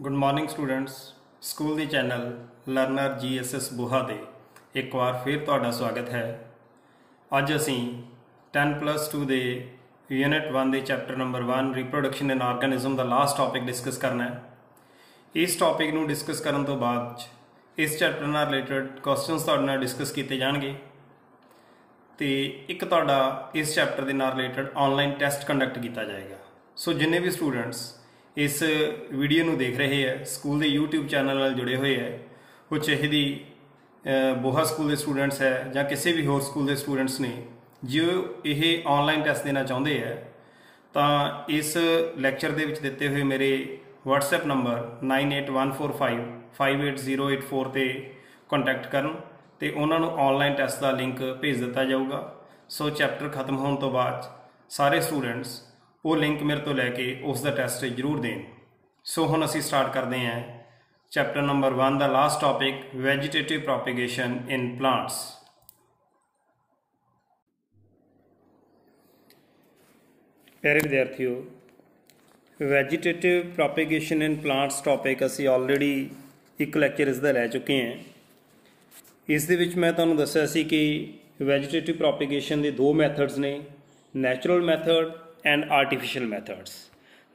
good morning students school ਦੀ channel learner GSS Buha ਦੇ ਇੱਕ ਵਾਰ ਫਿਰ ਤੁਹਾਡਾ ਸਵਾਗਤ ਹੈ ਅੱਜ ਅਸੀਂ 10+2 ਦੇ ਯੂਨਿਟ 1 ਦੇ chapter number 1 reproduction in organism ਦਾ ਲਾਸਟ ਟਾਪਿਕ ਡਿਸਕਸ ਕਰਨਾ ਹੈ ਇਸ ਟਾਪਿਕ ਨੂੰ ਡਿਸਕਸ ਕਰਨ ਤੋਂ ਬਾਅਦ ਇਸ ਚੈਪਟਰ ਨਾਲ ਰਿਲੇਟਡ ਕੁਐਸਚਨਸ ਤੁਹਾਡੇ ਨਾਲ ਡਿਸਕਸ ਕੀਤੇ ਜਾਣਗੇ ਤੇ ਇੱਕ ਤੁਹਾਡਾ ਇਸ ਚੈਪਟਰ ਦੇ ਨਾਲ ਰਿਲੇਟਡ ਆਨਲਾਈਨ ਟੈਸਟ ਕੰਡਕਟ ਕੀਤਾ ਜਾਏਗਾ ਸੋ ਜਿੰਨੇ ਵੀ ਸਟੂਡੈਂਟਸ ਇਸ ਵੀਡੀਓ ਨੂੰ ਦੇਖ ਰਹੇ ਹੈ ਸਕੂਲ ਦੇ YouTube ਚੈਨਲ ਨਾਲ ਜੁੜੇ ਹੋਏ ਹੈ ਉਹ ਦੀ ਬੋਹਾ ਸਕੂਲ ਦੇ ਸਟੂਡੈਂਟਸ ਹੈ ਜਾਂ ਕਿਸੇ ਵੀ ਹੋਰ ਸਕੂਲ ਦੇ ਸਟੂਡੈਂਟਸ ਨੇ ਜੋ ਇਹ ਆਨਲਾਈਨ ਟੈਸਟ ਦੇਣਾ ਚਾਹੁੰਦੇ ਹੈ ਤਾਂ ਇਸ ਲੈਕਚਰ ਦੇ ਵਿੱਚ ਦਿੱਤੇ ਹੋਏ ਮੇਰੇ WhatsApp ਨੰਬਰ 9814558084 ਤੇ ਕੰਟੈਕਟ ਕਰਨ ਤੇ ਉਹਨਾਂ ਨੂੰ ਆਨਲਾਈਨ ਟੈਸਟ ਦਾ ਲਿੰਕ ਭੇਜ ਦਿੱਤਾ ਜਾਊਗਾ ਸੋ ਚੈਪਟਰ ਖਤਮ ਹੋਣ ਤੋਂ ਬਾਅਦ ਸਾਰੇ ਸਟੂਡੈਂਟਸ ਉਹ ਲਿੰਕ ਮੇਰੇ ਤੋਂ ਲੈ ਕੇ ਉਸ ਦਾ ਟੈਸਟ ਜ਼ਰੂਰ ਦੇਣ ਸੋ ਹੁਣ ਅਸੀਂ ਸਟਾਰਟ ਕਰਦੇ ਹਾਂ ਚੈਪਟਰ ਨੰਬਰ 1 ਦਾ last topic vegetative propagation in plants ਪਿਆਰੇ ਵਿਦਿਆਰਥੀਓ vegetative propagation in plants topic ਅਸੀਂ ਆਲਰੇਡੀ ਇੱਕ ਲੈਕਚਰ ਇਸ ਦਾ ਲੈ ਚੁੱਕੇ ਹਾਂ ਇਸ ਦੇ ਵਿੱਚ ਮੈਂ ਤੁਹਾਨੂੰ ਦੱਸਿਆ ਸੀ ਕਿ ਵੈਜੀਟੇਟਿਵ ਪ੍ਰੋਪਗੇਸ਼ਨ ਦੇ ਦੋ ਮੈਥਡਸ ਨੇ natural method and artificial methods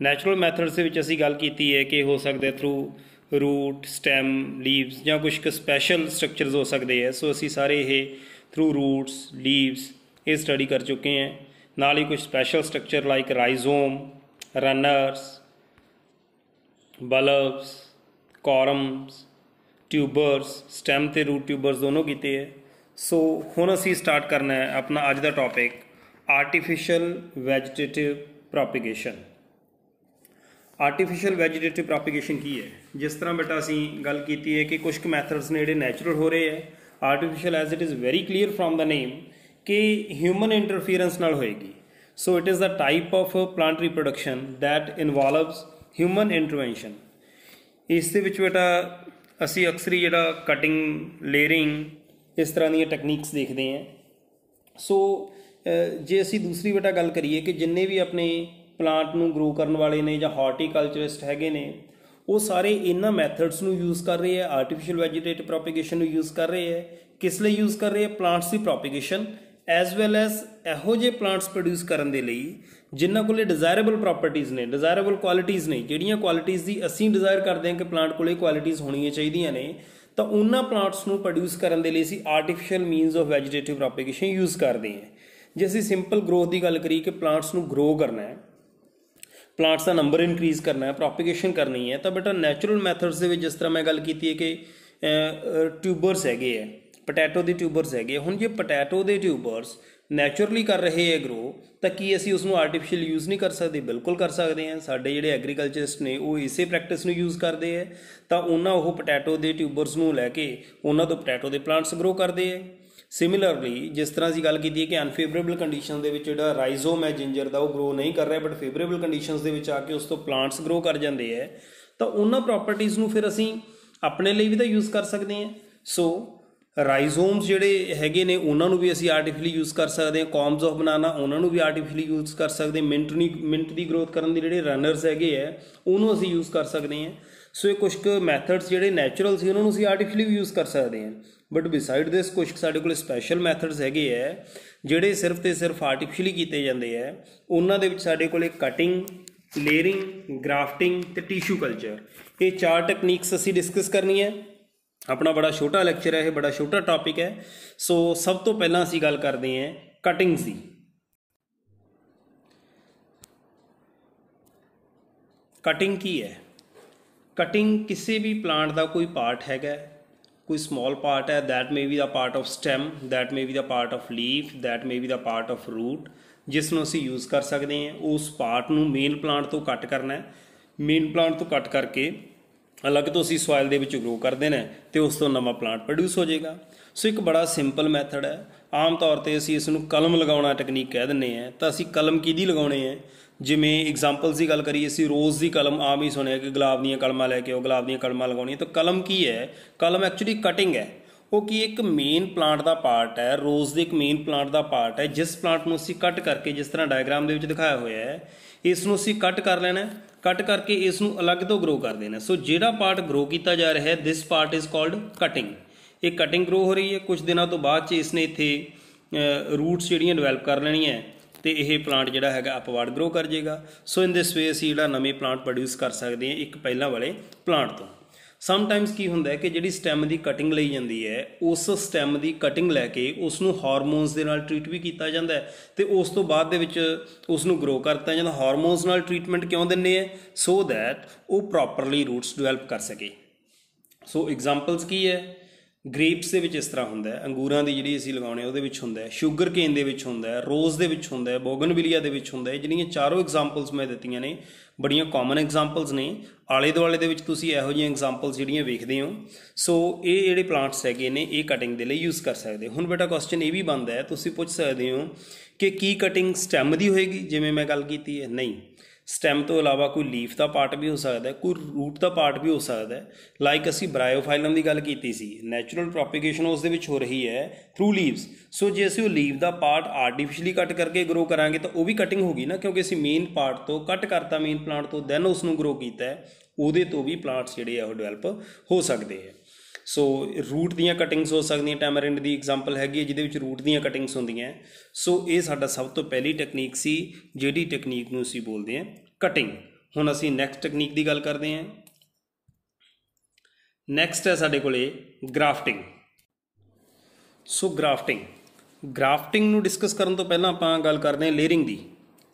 natural methods ਦੇ ਵਿੱਚ ਅਸੀਂ ਗੱਲ ਕੀਤੀ ਹੈ ਕਿ ਹੋ ਸਕਦਾ ਥਰੂ ਰੂਟ ਸਟੈਮ ਲੀਵਸ ਜਾਂ ਕੁਝ ਕੁ ਸਪੈਸ਼ਲ ਸਟਰਕਚਰਸ ਹੋ ਸਕਦੇ ਹੈ ਸੋ ਅਸੀਂ ਸਾਰੇ ਇਹ ਥਰੂ ਰੂਟਸ ਲੀਵਸ ਇਹ ਸਟੱਡੀ ਕਰ ਚੁੱਕੇ ਹਾਂ ਨਾਲ ਹੀ ਕੁਝ special structure like rhizome runners bulbs corms tubers stem ਤੇ ਰੂਟ ਟਿਊਬਰਸ ਦੋਨੋਂ ਕੀਤੇ ਹੈ ਸੋ ਹੁਣ ਅਸੀਂ ਸਟਾਰਟ ਕਰਨਾ ਹੈ ਆਪਣਾ ਅੱਜ ਦਾ topic artificial vegetative propagation artificial vegetative propagation ਕੀ ਹੈ ਜਿਸ ਤਰ੍ਹਾਂ ਬੇਟਾ ਅਸੀਂ ਗੱਲ ਕੀਤੀ ਹੈ ਕਿ ਕੁਝ ਕੁ ਮੈਥਡਸ ਨੇ ਜਿਹੜੇ ਨੇਚਰਲ ਹੋ ਰਹੇ ਹੈ artificial as it is very clear from the name ਕਿ ਹਿਊਮਨ ਇੰਟਰਫੀਰੈਂਸ ਨਾਲ ਹੋਏਗੀ so it is a type of plant reproduction that involves human intervention ਇਸ ਦੇ ਵਿੱਚ ਬੇਟਾ ਅਸੀਂ ਅਕਸਰ ਜਿਹੜਾ ਕਟਿੰਗ ਲੇਅਰਿੰਗ ਇਸ ਤਰ੍ਹਾਂ ਦੀਆਂ ਟੈਕਨੀਕਸ ਦੇਖਦੇ ਹਾਂ ਸੋ ਜੇ ਅਸੀਂ ਦੂਸਰੀ ਵਟਾ ਗੱਲ ਕਰੀਏ ਕਿ ਜਿੰਨੇ ਵੀ ਆਪਣੇ ਪਲਾਂਟ ਨੂੰ ਗਰੋ ਕਰਨ ਵਾਲੇ ਨੇ ਜਾਂ ਹਾਰਟੀਕਲਚਰਿਸਟ ਹੈਗੇ ਨੇ ਉਹ ਸਾਰੇ ਇਹਨਾਂ ਮੈਥਡਸ ਨੂੰ ਯੂਜ਼ ਕਰ ਰਹੇ ਆ ਆਰਟੀਫੀਸ਼ੀਅਲ ਵੈਜੀਟੇਟ ਪ੍ਰੋਪਗੇਸ਼ਨ ਨੂੰ ਯੂਜ਼ ਕਰ ਰਹੇ ਆ ਕਿਸ ਲਈ ਯੂਜ਼ ਕਰ ਰਹੇ ਆ ਪਲਾਂਟਸ ਦੀ ਪ੍ਰੋਪਗੇਸ਼ਨ ਐਸ ਵੈਲ ਐਸ ਇਹੋ ਜੇ ਪਲਾਂਟਸ ਪ੍ਰੋਡਿਊਸ ਕਰਨ ਦੇ ਲਈ ਜਿਨ੍ਹਾਂ ਕੋਲੇ ਡਿਜ਼ਾਇਰੇਬਲ ਪ੍ਰੋਪਰਟੀਆਂ ਨੇ ਡਿਜ਼ਾਇਰੇਬਲ ਕੁਆਲਿਟੀਆਂ ਨੇ ਜਿਹੜੀਆਂ ਕੁਆਲਿਟੀਆਂ ਦੀ ਅਸੀਂ ਡਿਜ਼ਾਇਰ ਕਰਦੇ ਹਾਂ ਕਿ ਪਲਾਂਟ ਕੋਲੇ ਕੁਆਲਿਟੀਆਂ ਹੋਣੀਆਂ ਚਾਹੀਦੀਆਂ ਨੇ ਤਾਂ ਉਹਨਾਂ ਪਲਾਂਟਸ ਨੂੰ ਪ੍ਰੋਡਿਊਸ ਕਰਨ ਦੇ ਲਈ ਅਸੀਂ artificial means of vegetative propagation use ਕਰਦੇ ਹਾਂ ਜੇ ਅਸੀਂ ਸਿੰਪਲ ਗਰੋਥ ਦੀ ਗੱਲ ਕਰੀਏ ਕਿ ਪਲਾਂਟਸ ਨੂੰ ਗਰੋ ਕਰਨਾ ਹੈ ਪਲਾਂਟਸ ਦਾ ਨੰਬਰ ਇਨਕਰੀਜ਼ ਕਰਨਾ ਹੈ ਪ੍ਰੋਪਗੇਸ਼ਨ ਕਰਨੀ ਹੈ ਤਾਂ ਬੇਟਾ ਨੈਚੁਰਲ ਮੈਥਡਸ ਦੇ ਵਿੱਚ ਜਿਸ ਤਰ੍ਹਾਂ ਮੈਂ ਗੱਲ ਕੀਤੀ ਹੈ ਕਿ ਟਿਊਬਰਸ ਹੈਗੇ ਆ ਪੋਟੈਟੋ ਦੇ ਟਿਊਬਰਸ ਹੈਗੇ ਹੁਣ ਜੇ ਪੋਟੈਟੋ ਦੇ ਟਿਊਬਰਸ ਨੈਚੁਰਲੀ ਕਰ ਰਹੇ ਹੈ ਗਰੋ ਤਾਂ ਕੀ ਅਸੀਂ ਉਸ ਨੂੰ ਆਰਟੀਫੀਸ਼ੀਅਲ ਯੂਜ਼ ਨਹੀਂ ਕਰ ਸਕਦੇ ਬਿਲਕੁਲ ਕਰ ਸਕਦੇ ਹਾਂ ਸਾਡੇ ਜਿਹੜੇ ਐਗਰੀਕਲਚਰਿਸਟ ਨੇ ਉਹ ਇਸੇ ਪ੍ਰੈਕਟਿਸ ਨੂੰ ਯੂਜ਼ ਕਰਦੇ ਆ ਤਾਂ ਉਹਨਾਂ ਉਹ ਪੋਟੈਟੋ ਦੇ ਟਿਊਬਰਸ ਨੂੰ ਲੈ ਕੇ ਉਹਨਾਂ ਤੋਂ ਪੋਟੈਟੋ ਦੇ ਪਲਾਂਟਸ ਗਰੋ ਕਰਦੇ ਆ ਸਿਮਿਲਰਲੀ ਜਿਸ ਤਰ੍ਹਾਂ ਅਸੀਂ ਗੱਲ ਕੀਤੀ ਹੈ ਕਿ ਅਨਫੇਵਰੇਬਲ ਕੰਡੀਸ਼ਨ ਦੇ ਵਿੱਚ ਜਿਹੜਾ ਰਾਈਜ਼ੋਮ ਹੈ ਜਿੰਜਰ ਦਾ ਉਹ ਗਰੋ ਨਹੀਂ ਕਰ ਰਿਹਾ ਬਟ ਫੇਵਰੇਬਲ ਕੰਡੀਸ਼ਨਸ ਦੇ ਵਿੱਚ ਆ ਕੇ ਉਸ ਤੋਂ ਪਲਾਂਟਸ ਗਰੋ ਕਰ ਜਾਂਦੇ ਹੈ ਤਾਂ ਉਹਨਾਂ ਪ੍ਰਾਪਰਟੀਆਂ ਨੂੰ ਫਿਰ ਅਸੀਂ ਆਪਣੇ ਲਈ ਵੀ ਤਾਂ ਯੂਜ਼ ਕਰ ਸਕਦੇ ਹਾਂ ਸੋ ਰਾਈਜ਼ੋਮਸ ਜਿਹੜੇ ਹੈਗੇ ਨੇ ਉਹਨਾਂ ਨੂੰ ਵੀ ਅਸੀਂ ਆਰਟੀਫੀਸ਼ੀਅਲੀ ਯੂਜ਼ ਕਰ ਸਕਦੇ ਹਾਂ ਕੌਮਸ ਆਫ ਬਨਾਨਾ ਉਹਨਾਂ ਨੂੰ ਵੀ ਆਰਟੀਫੀਸ਼ੀਅਲੀ ਯੂਜ਼ ਕਰ ਸਕਦੇ ਮਿੰਟ ਨਹੀਂ ਮਿੰਟ ਦੀ ਗਰੋਥ ਕਰਨ ਦੇ ਜਿਹੜੇ ਰਨਰਸ ਹੈਗੇ ਆ ਉਹਨੂੰ ਅਸੀਂ ਯੂਜ਼ ਕਰ ਸਕਦੇ ਹਾਂ ਸੋ ਇਹ ਕੁਝ ਕੁ ਮੈਥਡਸ ਜਿਹੜੇ ਨੇਚਰਲ ਸੀ ਉਹਨਾਂ ਨੂੰ ਅਸੀਂ ਆਰਟੀਫੀਸ਼ੀਅਲੀ ਯੂਜ਼ ਕਰ ਸਕਦੇ ਹਾਂ ਬਟ ਬਿਸਾਈਡ ਦਿਸ ਕੁਝ ਸਾਡੇ ਕੋਲ ਸਪੈਸ਼ਲ ਮੈਥਡਸ ਹੈਗੇ ਐ ਜਿਹੜੇ ਸਿਰਫ ਤੇ ਸਿਰਫ ਆਰਟੀਫੀਸ਼ੀਅਲੀ ਕੀਤੇ ਜਾਂਦੇ ਐ ਉਹਨਾਂ ਦੇ ਵਿੱਚ ਸਾਡੇ ਕੋਲੇ ਕਟਿੰਗ ਲੇਅਰਿੰਗ ਗ੍ਰਾਫਟਿੰਗ ਤੇ ਟਿਸ਼ੂ ਕਲਚਰ ਇਹ ਚਾਰ ਟੈਕਨੀਕਸ ਅਸੀਂ ਡਿਸਕਸ ਕਰਨੀ ਐ ਆਪਣਾ ਬੜਾ ਛੋਟਾ ਲੈਕਚਰ ਹੈ ਇਹ ਬੜਾ ਛੋਟਾ ਟਾਪਿਕ ਹੈ ਸੋ ਸਭ ਤੋਂ ਪਹਿਲਾਂ ਅਸੀਂ ਗੱਲ ਕਰਦੇ ਹਾਂ ਕਟਿੰਗਸ ਦੀ ਕਟਿੰਗ ਕੀ ਹੈ ਕਟਿੰਗ ਕਿਸੇ ਵੀ ਪਲਾਂਟ ਦਾ ਕੋਈ ਪਾਰਟ ਹੈਗਾ ਕੋਈ ਸਮਾਲ ਪਾਰਟ ਹੈ that may be the part of stem that may be the part of leaf that may be the part of root ਜਿਸ ਨੂੰ ਅਸੀਂ ਯੂਜ਼ ਕਰ ਸਕਦੇ ਹਾਂ ਉਸ ਪਾਰਟ ਨੂੰ ਮੇਨ ਪਲਾਂਟ ਤੋਂ ਕੱਟ ਕਰਨਾ ਹੈ ਮੇਨ ਪਲਾਂਟ ਤੋਂ ਕੱਟ ਕਰਕੇ ਅਲੱਗ ਤੋਂ ਅਸੀਂ ਸੋਇਲ ਦੇ ਵਿੱਚ ਗਰੋ ਕਰ ਦੇਣਾ ਤੇ ਉਸ ਤੋਂ ਨਵਾਂ ਪਲਾਂਟ ਪ੍ਰੋਡਿਊਸ ਹੋ ਜਾਏਗਾ ਸੋ ਇੱਕ ਬੜਾ ਸਿੰਪਲ ਮੈਥਡ ਹੈ ਆਮ ਤੌਰ ਤੇ ਅਸੀਂ ਇਸ ਨੂੰ ਕਲਮ ਲਗਾਉਣਾ ਟੈਕਨੀਕ ਕਹਿ ਦਿੰਨੇ ਆ ਤਾਂ ਅਸੀਂ ਕਲਮ ਕਿਹਦੀ ਲਗਾਉਣੇ ਆ ਜਿਵੇਂ ਐਗਜ਼ਾਮਪਲਸ ਦੀ ਗੱਲ ਕਰੀਏ ਅਸੀਂ ਰੋਜ਼ ਦੀ ਕਲਮ ਆਮ ਹੀ ਸੁਣਿਆ ਕਿ ਗੁਲਾਬ ਦੀਆਂ ਕਲਮਾਂ ਲੈ ਕੇ ਉਹ ਗੁਲਾਬ ਦੀਆਂ ਕਲਮਾਂ ਲਗਾਉਣੀਆਂ ਤਾਂ ਕਲਮ ਕੀ ਹੈ ਕਲਮ ਐਕਚੁਅਲੀ ਕਟਿੰਗ ਹੈ ਉਹ ਕੀ ਇੱਕ ਮੇਨ ਪਲਾਂਟ ਦਾ ਪਾਰਟ ਹੈ ਰੋਜ਼ ਦੇ ਇੱਕ ਮੇਨ ਪਲਾਂਟ ਦਾ ਪਾਰਟ ਹੈ ਜਿਸ ਪਲਾਂਟ ਨੂੰ ਅਸੀਂ ਕੱਟ ਕਰਕੇ ਜਿਸ ਤਰ੍ਹਾਂ ਡਾਇਗਰਾਮ ਦੇ ਵਿੱਚ ਦਿਖਾਇਆ ਹੋਇਆ ਹੈ ਇਸ ਨੂੰ ਅਸੀਂ ਕੱਟ ਕਰ ਲੈਣਾ ਕੱਟ ਕਰਕੇ ਇਸ ਨੂੰ ਅਲੱਗ ਤੋਂ ਗਰੋ ਕਰ ਦੇਣਾ ਸੋ ਜਿਹੜਾ ਪਾਰਟ ਗਰੋ ਕੀਤਾ ਜਾ ਰਿਹਾ ਹੈ this part is called cutting ਇਹ ਕਟਿੰਗ ਗਰੋ ਹੋ ਰਹੀ ਹੈ ਕੁਝ ਦਿਨਾਂ ਤੋਂ ਬਾਅਦ ਚ ਇਸ ਨੇ ਇੱਥੇ ਰੂਟਸ ਜਿਹੜੀਆਂ ਡਿਵੈਲਪ ਕਰ ਲੈਣੀਆਂ ਤੇ ਇਹ ਪਲਾਂਟ ਜਿਹੜਾ ਹੈਗਾ ਅਪਵਰਡ ਗਰੋ ਕਰ ਜਾਏਗਾ ਸੋ ਇਨ ਦਿਸ ਵੇ ਅਸੀਂ ਜਿਹੜਾ ਨਵੇਂ ਪਲਾਂਟ ਪ੍ਰੋਡਿਊਸ ਕਰ ਸਕਦੇ ਹਾਂ ਇੱਕ ਪਹਿਲਾਂ ਵਾਲੇ ਪਲਾਂਟ ਤੋਂ ਸਮ ਟਾਈਮਸ ਕੀ ਹੁੰਦਾ ਹੈ ਕਿ ਜਿਹੜੀ ਸਟੈਮ ਦੀ ਕਟਿੰਗ ਲਈ ਜਾਂਦੀ ਹੈ ਉਸ ਸਟੈਮ ਦੀ ਕਟਿੰਗ ਲੈ ਕੇ ਉਸ ਨੂੰ ਹਾਰਮੋਨਸ ਦੇ ਨਾਲ ਟ੍ਰੀਟ ਵੀ ਕੀਤਾ ਜਾਂਦਾ ਹੈ ਤੇ ਉਸ ਤੋਂ ਬਾਅਦ ਦੇ ਵਿੱਚ ਉਸ ਨੂੰ ਗਰੋ ਕਰਤਾ ਜਾਂਦਾ ਹਾਰਮੋਨਸ ਨਾਲ ਟ੍ਰੀਟਮੈਂਟ ਕਿਉਂ ਦਿੰਨੇ ਆ ਸੋ ਥੈਟ ਉਹ ਪ੍ਰੋਪਰਲੀ ਰੂਟਸ ਡਿਵੈਲਪ ਕਰ ਸਕੇ ਸੋ ਐਗਜ਼ਾਮਪਲਸ ਕੀ ਹੈ ਗ੍ਰੇਪਸ ਦੇ ਵਿੱਚ ਇਸ ਤਰ੍ਹਾਂ ਹੁੰਦਾ ਹੈ ਅੰਗੂਰਾਂ ਦੀ ਜਿਹੜੀ ਅਸੀਂ ਲਗਾਉਣੇ ਉਹਦੇ ਵਿੱਚ ਹੁੰਦਾ ਹੈ 슈ਗਰ ਕੇਨ ਦੇ ਵਿੱਚ ਹੁੰਦਾ ਹੈ ਰੋਜ਼ ਦੇ ਵਿੱਚ ਹੁੰਦਾ ਹੈ ਬੋਗਨਵਿਲੀਆ ਦੇ ਵਿੱਚ ਹੁੰਦਾ ਹੈ ਜਿਹੜੀਆਂ ਚਾਰੋਂ ਐਗਜ਼ਾਮਪਲਸ ਮੈਂ ਦਿੱਤੀਆਂ ਨੇ ਬੜੀਆਂ ਕਾਮਨ ਐਗਜ਼ਾਮਪਲਸ ਨੇ ਆਲੇ ਦੁਆਲੇ ਦੇ ਵਿੱਚ ਤੁਸੀਂ ਇਹੋ ਜਿਹੀਆਂ ਐਗਜ਼ਾਮਪਲਸ ਜਿਹੜੀਆਂ ਵੇਖਦੇ ਹੋ ਸੋ ਇਹ ਜਿਹੜੇ ਪਲਾਂਟਸ ਹੈਗੇ ਨੇ ਇਹ ਕਟਿੰਗ ਦੇ ਲਈ ਯੂਜ਼ ਕਰ ਸਕਦੇ ਹੁਣ ਬੇਟਾ ਕੁਐਸਚਨ ਇਹ ਵੀ ਬਣਦਾ ਹੈ ਤੁਸੀਂ ਪੁੱਛ ਸਕਦੇ ਹੋ ਕਿ ਕੀ ਕਟਿੰਗ ਸਟੈਮ ਦੀ ਹੋਏਗੀ ਜਿਵੇਂ ਮੈਂ ਗੱਲ ਕੀਤੀ ਹੈ ਨਹੀਂ ਸਟੈਮ ਤੋਂ ਇਲਾਵਾ ਕੋਈ ਲੀਫ ਦਾ ਪਾਰਟ ਵੀ ਹੋ ਸਕਦਾ ਹੈ ਕੋਈ ਰੂਟ ਦਾ ਪਾਰਟ ਵੀ ਹੋ ਸਕਦਾ ਹੈ ਲਾਈਕ ਅਸੀਂ ਬ੍ਰਾਇਓਫਾਈਲਮ ਦੀ ਗੱਲ ਕੀਤੀ ਸੀ ਨੈਚੁਰਲ ਪ੍ਰੋਪਗੇਸ਼ਨ ਉਸ ਦੇ ਵਿੱਚ ਹੋ ਰਹੀ ਹੈ ਥਰੂ ਲੀਵਸ ਸੋ ਜੇ ਅਸੀਂ ਉਹ ਲੀਵ ਦਾ ਪਾਰਟ ਆਰਟੀਫੀਸ਼ੀਅਲੀ ਕੱਟ ਕਰਕੇ ਗਰੋ ਕਰਾਂਗੇ ਤਾਂ ਉਹ ਵੀ ਕਟਿੰਗ ਹੋਗੀ ਨਾ ਕਿਉਂਕਿ ਅਸੀਂ ਮੇਨ ਪਾਰਟ ਤੋਂ ਕੱਟ ਕਰਤਾ ਮੇਨ ਪਲਾਂਟ ਤੋਂ ਦੈਨ ਉਸ ਨੂੰ ਗਰੋ ਕੀਤਾ ਉਹਦੇ ਤੋਂ ਵੀ ਪਲਾਂਟਸ ਜਿਹੜੇ ਆ ਉਹ ਡਿਵੈਲਪ ਹੋ ਸਕਦੇ ਆ ਸੋ ਰੂਟ ਦੀਆਂ ਕਟਿੰਗਸ ਹੋ ਸਕਦੀਆਂ ਟੈਮਰਿੰਡ ਦੀ ਐਗਜ਼ਾਮਪਲ ਹੈਗੀ ਜਿਹਦੇ ਵਿੱਚ ਰੂਟ ਦੀਆਂ ਕਟਿੰਗਸ ਹੁੰਦੀਆਂ ਸੋ ਇਹ ਸਾਡਾ ਸਭ ਤੋਂ ਪਹਿਲੀ ਟੈਕਨੀਕ ਸੀ ਜਿਹੜੀ ਟੈਕਨੀਕ ਨੂੰ ਅਸੀਂ ਬੋਲਦੇ ਹਾਂ ਕਟਿੰਗ ਹੁਣ ਅਸੀਂ ਨੈਕਸਟ ਟੈਕਨੀਕ ਦੀ ਗੱਲ ਕਰਦੇ ਹਾਂ ਨੈਕਸਟ ਹੈ ਸਾਡੇ ਕੋਲੇ ਗ੍ਰਾਫਟਿੰਗ ਸੋ ਗ੍ਰਾਫਟਿੰਗ ਗ੍ਰਾਫਟਿੰਗ ਨੂੰ ਡਿਸਕਸ ਕਰਨ ਤੋਂ ਪਹਿਲਾਂ ਆਪਾਂ ਗੱਲ ਕਰਦੇ ਹਾਂ ਲੇਅਰਿੰਗ ਦੀ